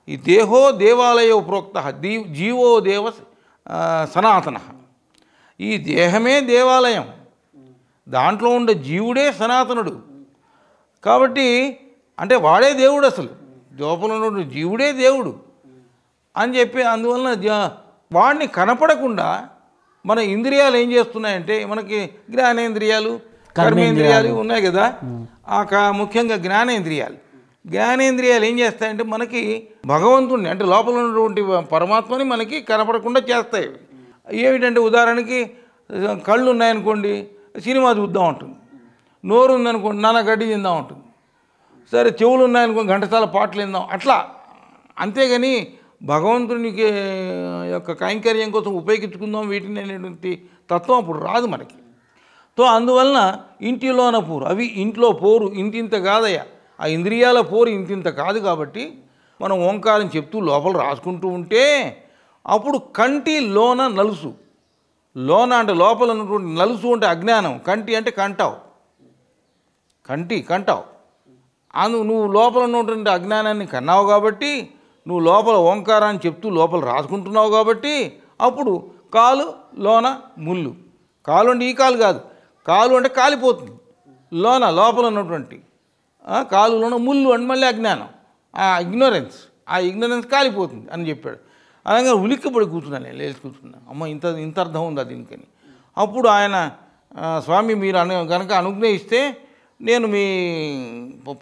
ఈ దేహో దేవాలయ ప్రోక్త దీ జీవో దేవ సనాతన ఈ దేహమే దేవాలయం దాంట్లో ఉండే జీవుడే సనాతనుడు కాబట్టి అంటే వాడే దేవుడు అసలు లోపల జీవుడే దేవుడు అని చెప్పి అందువలన వాడిని కనపడకుండా మన ఇంద్రియాలు ఏం చేస్తున్నాయంటే మనకి జ్ఞానేంద్రియాలు కర్మేంద్రియాలు ఉన్నాయి కదా ఆ ముఖ్యంగా జ్ఞానేంద్రియాలు జ్ఞానేంద్రియాలు ఏం చేస్తాయంటే మనకి భగవంతుడిని అంటే లోపల ఉన్నటువంటి పరమాత్మని మనకి కనపడకుండా చేస్తాయి ఏమిటంటే ఉదాహరణకి కళ్ళు ఉన్నాయనుకోండి సినిమా చూద్దాం ఉంటుంది నోరు ఉందనుకోండి నాన్న గడ్డి తిందాం ఉంటుంది సరే చెవులు ఉన్నాయనుకో గంటసాల పాటలు విందాం అట్లా అంతేగాని భగవంతునికి యొక్క కైంకర్యం కోసం ఉపయోగించుకుందాం వీటిని అనేటువంటి తత్వం అప్పుడు రాదు మనకి సో అందువలన ఇంటిలోన పోరు అవి ఇంట్లో పోరు ఇంతింత కాదయ్యా ఆ ఇంద్రియాల పోరు ఇంతింత కాదు కాబట్టి మనం ఓంకారం చెప్తూ లోపల రాసుకుంటూ ఉంటే అప్పుడు కంటి లోన నలుసు లోన అంటే లోపల ఉన్నటువంటి నలుసు అంటే అజ్ఞానం కంటి అంటే కంటావు కంటి కంటావు అందు నువ్వు లోపల ఉన్నటువంటి అజ్ఞానాన్ని కన్నావు కాబట్టి నువ్వు లోపల ఓంకారాన్ని చెప్తూ లోపల రాసుకుంటున్నావు కాబట్టి అప్పుడు కాలు లోన ముళ్ళు కాలు అంటే ఈ కాలు కాదు కాలు అంటే కాలిపోతుంది లోన లోపల ఉన్నటువంటి కాలులోన ముళ్ళు అంటే మళ్ళీ అజ్ఞానం ఆ ఇగ్నోరెన్స్ ఆ ఇగ్నోరెన్స్ కాలిపోతుంది అని చెప్పాడు అలాగే ఉలిక్కిపడి కూర్చున్నాను నేను లేచి కూర్చున్నాను అమ్మ ఇంత ఇంత అర్థం ఉందా దీనికని అప్పుడు ఆయన స్వామి మీరు అను కనుక అనుజ్ఞయిస్తే నేను మీ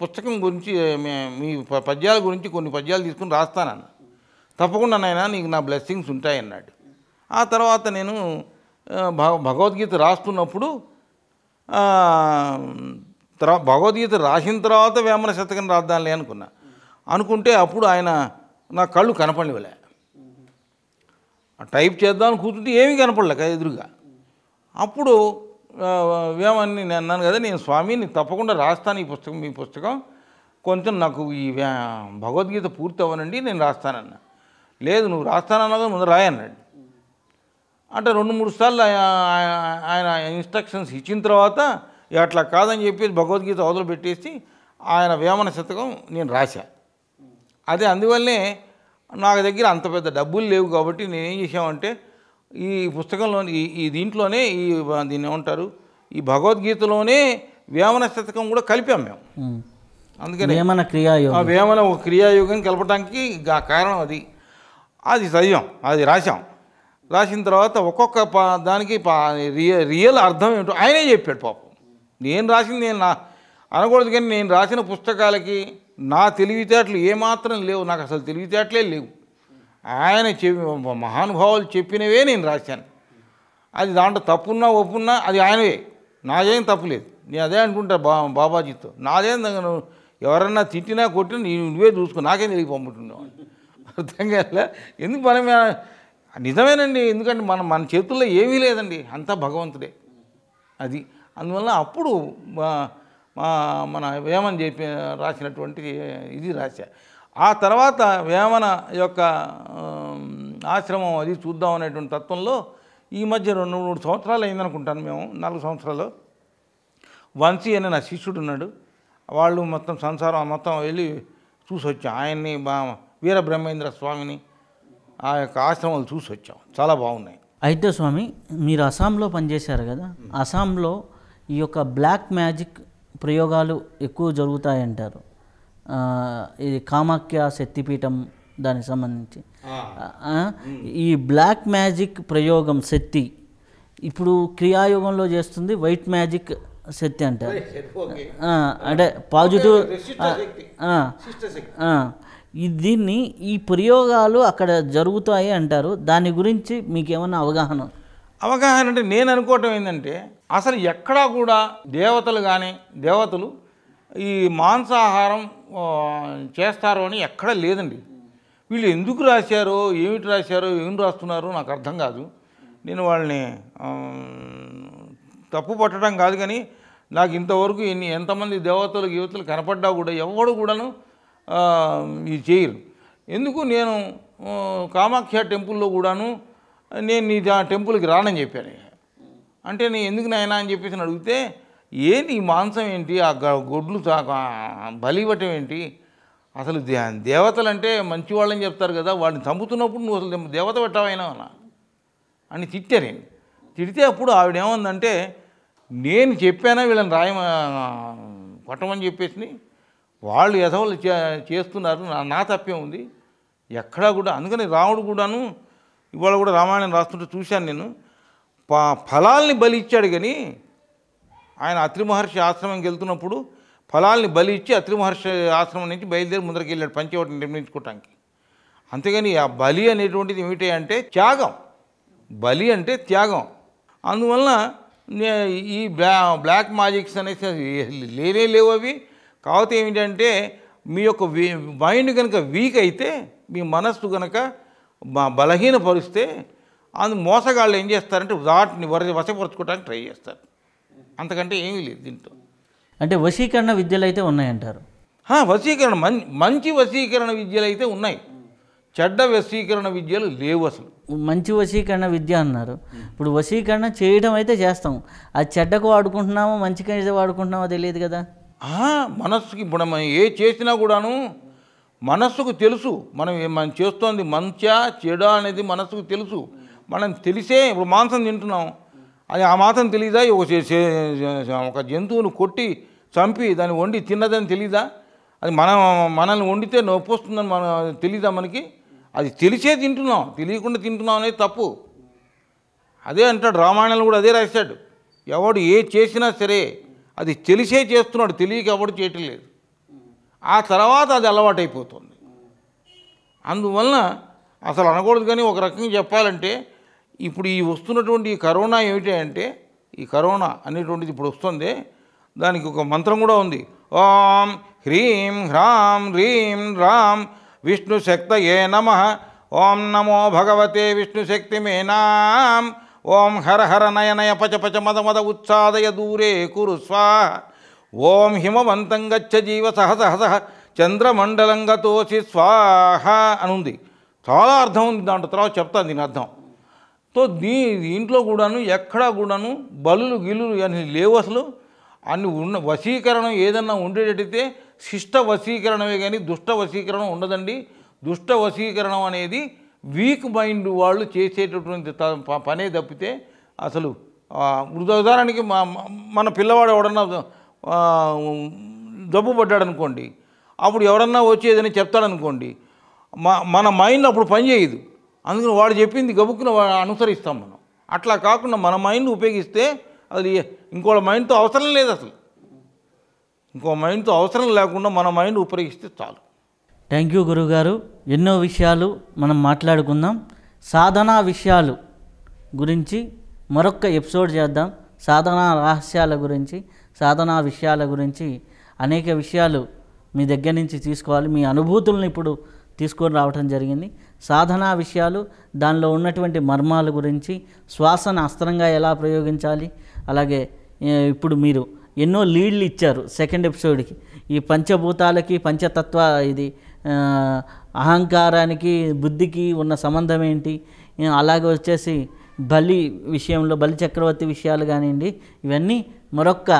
పుస్తకం గురించి మీ పద్యాల గురించి కొన్ని పద్యాలు తీసుకుని రాస్తానన్న తప్పకుండా నాయన నీకు నా బ్లెస్సింగ్స్ ఉంటాయన్నాడు ఆ తర్వాత నేను భగవద్గీత రాస్తున్నప్పుడు భగవద్గీత రాసిన తర్వాత వేమన శతకం రాద్దాంలే అనుకున్నా అనుకుంటే అప్పుడు ఆయన నా కళ్ళు కనపడలేవలే టైప్ చేద్దామని కూర్చుంటే ఏమీ కనపడలేక ఎదురుగా అప్పుడు వ్యామాన్ని నేను అన్నాను కదా నేను స్వామి నేను తప్పకుండా రాస్తాను ఈ పుస్తకం మీ పుస్తకం కొంచెం నాకు ఈ భగవద్గీత పూర్తి అవ్వనండి నేను రాస్తానన్నా లేదు నువ్వు రాస్తానన్నదో ముందు రాయన్నాడు అంటే రెండు మూడు సార్లు ఆయన ఇన్స్ట్రక్షన్స్ ఇచ్చిన తర్వాత అట్లా కాదని చెప్పేసి భగవద్గీత వదిలిపెట్టేసి ఆయన వేమన శతకం నేను రాశా అదే అందువల్లే నాకు దగ్గర అంత పెద్ద డబ్బులు లేవు కాబట్టి నేనేం చేసామంటే ఈ పుస్తకంలోని ఈ దీంట్లోనే ఈ దీన్ని ఏమంటారు ఈ భగవద్గీతలోనే వేమన శతకం కూడా కలిపాం మేము అందుకని వేమన క్రియాయోగం వేమన ఒక క్రియాయోగం కలపడానికి కారణం అది అది చదివాం అది రాశాం రాసిన తర్వాత ఒక్కొక్క దానికి రియల్ అర్థం ఏంటో ఆయనే చెప్పాడు పాపం నేను రాసింది నేను నా అనకూడదు కానీ నేను రాసిన పుస్తకాలకి నా తెలివితేటలు ఏమాత్రం లేవు నాకు అసలు తెలివితేటలే లేవు ఆయన చెప్పి మహానుభావులు చెప్పినవే నేను రాశాను అది దాంట్లో తప్పున్నా ఒప్పున్నా అది ఆయనవే నాదేం తప్పులేదు నేను అదే అనుకుంటా బా బాబాజీతో నాదేం నువ్వు ఎవరన్నా తిట్టినా కొట్టినా నేను నువ్వే చూసుకో నాకేం తెలియ పంపుతున్నావు అర్థం కాలే ఎందుకు మనమే నిజమేనండి ఎందుకంటే మనం మన చేతుల్లో ఏమీ లేదండి అంతా భగవంతుడే అది అందువల్ల అప్పుడు మా మన ఏమని చెప్పి రాసినటువంటి ఇది రాశా ఆ తర్వాత వేమన యొక్క ఆశ్రమం అది చూద్దాం అనేటువంటి తత్వంలో ఈ మధ్య రెండు మూడు సంవత్సరాలు అయిందనుకుంటాను మేము నాలుగు సంవత్సరాలు వంశీ అనే నా శిష్యుడు ఉన్నాడు వాళ్ళు మొత్తం సంసారం మొత్తం వెళ్ళి చూసొచ్చాం ఆయన్ని బా వీరబ్రహ్మేంద్ర స్వామిని ఆ యొక్క ఆశ్రమాలు చూసి వచ్చాం చాలా బాగున్నాయి అయితే స్వామి మీరు అస్సాంలో పనిచేశారు కదా అస్సాంలో ఈ యొక్క బ్లాక్ మ్యాజిక్ ప్రయోగాలు ఎక్కువ జరుగుతాయంటారు ఇది కామాఖ్య శక్తిపీఠం దానికి సంబంధించి ఈ బ్లాక్ మ్యాజిక్ ప్రయోగం శక్తి ఇప్పుడు క్రియాయోగంలో చేస్తుంది వైట్ మ్యాజిక్ శక్తి అంటారు అంటే పాజిటివ్ దీన్ని ఈ ప్రయోగాలు అక్కడ జరుగుతాయి అంటారు దాని గురించి మీకు ఏమన్నా అవగాహన అవగాహన అంటే నేను అనుకోవటం ఏంటంటే అసలు ఎక్కడా కూడా దేవతలు కానీ దేవతలు ఈ మాంసాహారం చేస్తారు అని ఎక్కడ లేదండి వీళ్ళు ఎందుకు రాశారో ఏమిటి రాశారో ఏం రాస్తున్నారో నాకు అర్థం కాదు నేను వాళ్ళని తప్పు పట్టడం కాదు కానీ నాకు ఇంతవరకు ఎన్ని ఎంతమంది దేవతలు యువతలు కనపడ్డా కూడా ఎవడు కూడాను ఇది చేయరు ఎందుకు నేను కామాఖ్య టెంపుల్లో కూడాను నేను నీ టెంపుల్కి రానని చెప్పాను అంటే నేను ఎందుకు నాయనా అని చెప్పేసి అడిగితే ఏంటి ఈ మాంసం ఏంటి ఆ గొడ్లు బలి ఇవ్వటం ఏంటి అసలు దేవతలు అంటే మంచివాళ్ళని చెప్తారు కదా వాడిని చంపుతున్నప్పుడు నువ్వు అసలు దేవత పెట్టావైనా అని తిట్టారండి తిడితే అప్పుడు ఆవిడేమందంటే నేను చెప్పానా వీళ్ళని రాయ కొట్టమని చెప్పేసి వాళ్ళు యథవులు చేస్తున్నారు నా తప్పే ఉంది ఎక్కడా కూడా అందుకని రాముడు కూడాను ఇవాళ కూడా రామాయణం రాస్తుంటే చూశాను నేను ఫలాల్ని బలి ఇచ్చాడు కానీ ఆయన అత్రిమహర్షి ఆశ్రమం ఆశ్రమంకి వెళ్తున్నప్పుడు ఫలాల్ని బలి ఇచ్చి అత్రిమహర్షి ఆశ్రమం నుంచి బయలుదేరి ముందరికి వెళ్ళాడు పంచవటిని నిర్మించుకోవటానికి అంతేగాని ఆ బలి అనేటువంటిది ఏమిటి అంటే త్యాగం బలి అంటే త్యాగం అందువలన ఈ బ్లా బ్లాక్ మ్యాజిక్స్ అనేసి లేనే లేవు అవి కాకపోతే ఏమిటంటే మీ యొక్క మైండ్ కనుక వీక్ అయితే మీ మనస్సు కనుక బలహీనపరిస్తే అందు మోసగాళ్ళు ఏం చేస్తారంటే వాటిని వరద వసపరుచుకోవడానికి ట్రై చేస్తారు అంతకంటే ఏమీ లేదు దీంట్లో అంటే వశీకరణ విద్యలు అయితే ఉన్నాయంటారు వశీకరణ మం మంచి వశీకరణ విద్యలు అయితే ఉన్నాయి చెడ్డ వశీకరణ విద్యలు లేవు అసలు మంచి వశీకరణ విద్య అన్నారు ఇప్పుడు వశీకరణ చేయడం అయితే చేస్తాం ఆ చెడ్డకు వాడుకుంటున్నామో మంచికి వాడుకుంటున్నామో తెలియదు కదా మనస్సుకి ఇప్పుడు మనం ఏ చేసినా కూడాను మనస్సుకు తెలుసు మనం మనం చేస్తోంది మంచా చెడా అనేది మనస్సుకు తెలుసు మనం తెలిసే ఇప్పుడు మాంసం తింటున్నాం అది ఆ మాత్రం తెలీదా ఒక ఒక జంతువును కొట్టి చంపి దాన్ని వండి తిన్నదని తెలీదా అది మన మనల్ని వండితే నొప్పి వస్తుందని మన తెలీదా మనకి అది తెలిసే తింటున్నాం తెలియకుండా తింటున్నాం అనేది తప్పు అదే అంటాడు రామాయణాలు కూడా అదే రాశాడు ఎవడు ఏ చేసినా సరే అది తెలిసే చేస్తున్నాడు తెలియక ఎవడు చేయటం లేదు ఆ తర్వాత అది అలవాటైపోతుంది అందువలన అసలు అనకూడదు కానీ ఒక రకంగా చెప్పాలంటే ఇప్పుడు ఈ వస్తున్నటువంటి కరోనా ఏమిటి అంటే ఈ కరోనా అనేటువంటిది ఇప్పుడు వస్తుంది దానికి ఒక మంత్రం కూడా ఉంది ఓం హ్రీం హ్రాం హ్రీం రాం విష్ణు ఏ నమ ఓం నమో భగవతే విష్ణు శక్తి నాం ఓం హర హర నయనయ పచ పచ మద మద ఉత్సాదయ దూరే కురు స్వాహ ఓం హిమవంతం గచ్చ జీవ సహస సహ చంద్రమండలం స్వాహ అనుంది చాలా అర్థం ఉంది దాంట్లో తర్వాత చెప్తాను దీని అర్థం సో దీ దీంట్లో కూడాను ఎక్కడా కూడాను బలులు గిల్లులు అని లేవు అసలు అన్ని ఉన్న వశీకరణం ఏదన్నా ఉండేటట్టయితే శిష్ట వశీకరణమే కానీ దుష్ట వశీకరణ ఉండదండి దుష్ట వశీకరణం అనేది వీక్ మైండ్ వాళ్ళు చేసేటటువంటి పనే తప్పితే అసలు ఉదాహరణకి మన పిల్లవాడు ఎవడన్నా జబ్బు పడ్డాడు అనుకోండి అప్పుడు ఎవరన్నా వచ్చి ఏదైనా చెప్తాడనుకోండి మా మన మైండ్ అప్పుడు పనిచేయదు అందుకని వాడు చెప్పింది గబుక్కున అనుసరిస్తాం మనం అట్లా కాకుండా మన మైండ్ ఉపయోగిస్తే అది ఇంకోళ్ళ మైండ్తో అవసరం లేదు అసలు ఇంకో మైండ్తో అవసరం లేకుండా మన మైండ్ ఉపయోగిస్తే చాలు థ్యాంక్ యూ గురుగారు ఎన్నో విషయాలు మనం మాట్లాడుకుందాం సాధనా విషయాలు గురించి మరొక ఎపిసోడ్ చేద్దాం సాధనా రహస్యాల గురించి సాధనా విషయాల గురించి అనేక విషయాలు మీ దగ్గర నుంచి తీసుకోవాలి మీ అనుభూతులను ఇప్పుడు తీసుకొని రావటం జరిగింది సాధనా విషయాలు దానిలో ఉన్నటువంటి మర్మాల గురించి శ్వాసను అస్త్రంగా ఎలా ప్రయోగించాలి అలాగే ఇప్పుడు మీరు ఎన్నో లీడ్లు ఇచ్చారు సెకండ్ ఎపిసోడ్కి ఈ పంచభూతాలకి పంచతత్వ ఇది అహంకారానికి బుద్ధికి ఉన్న సంబంధం ఏంటి అలాగే వచ్చేసి బలి విషయంలో బలి చక్రవర్తి విషయాలు కానివ్వండి ఇవన్నీ మరొక్క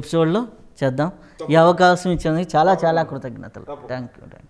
ఎపిసోడ్లో చేద్దాం ఈ అవకాశం ఇచ్చేందుకు చాలా చాలా కృతజ్ఞతలు థ్యాంక్ యూ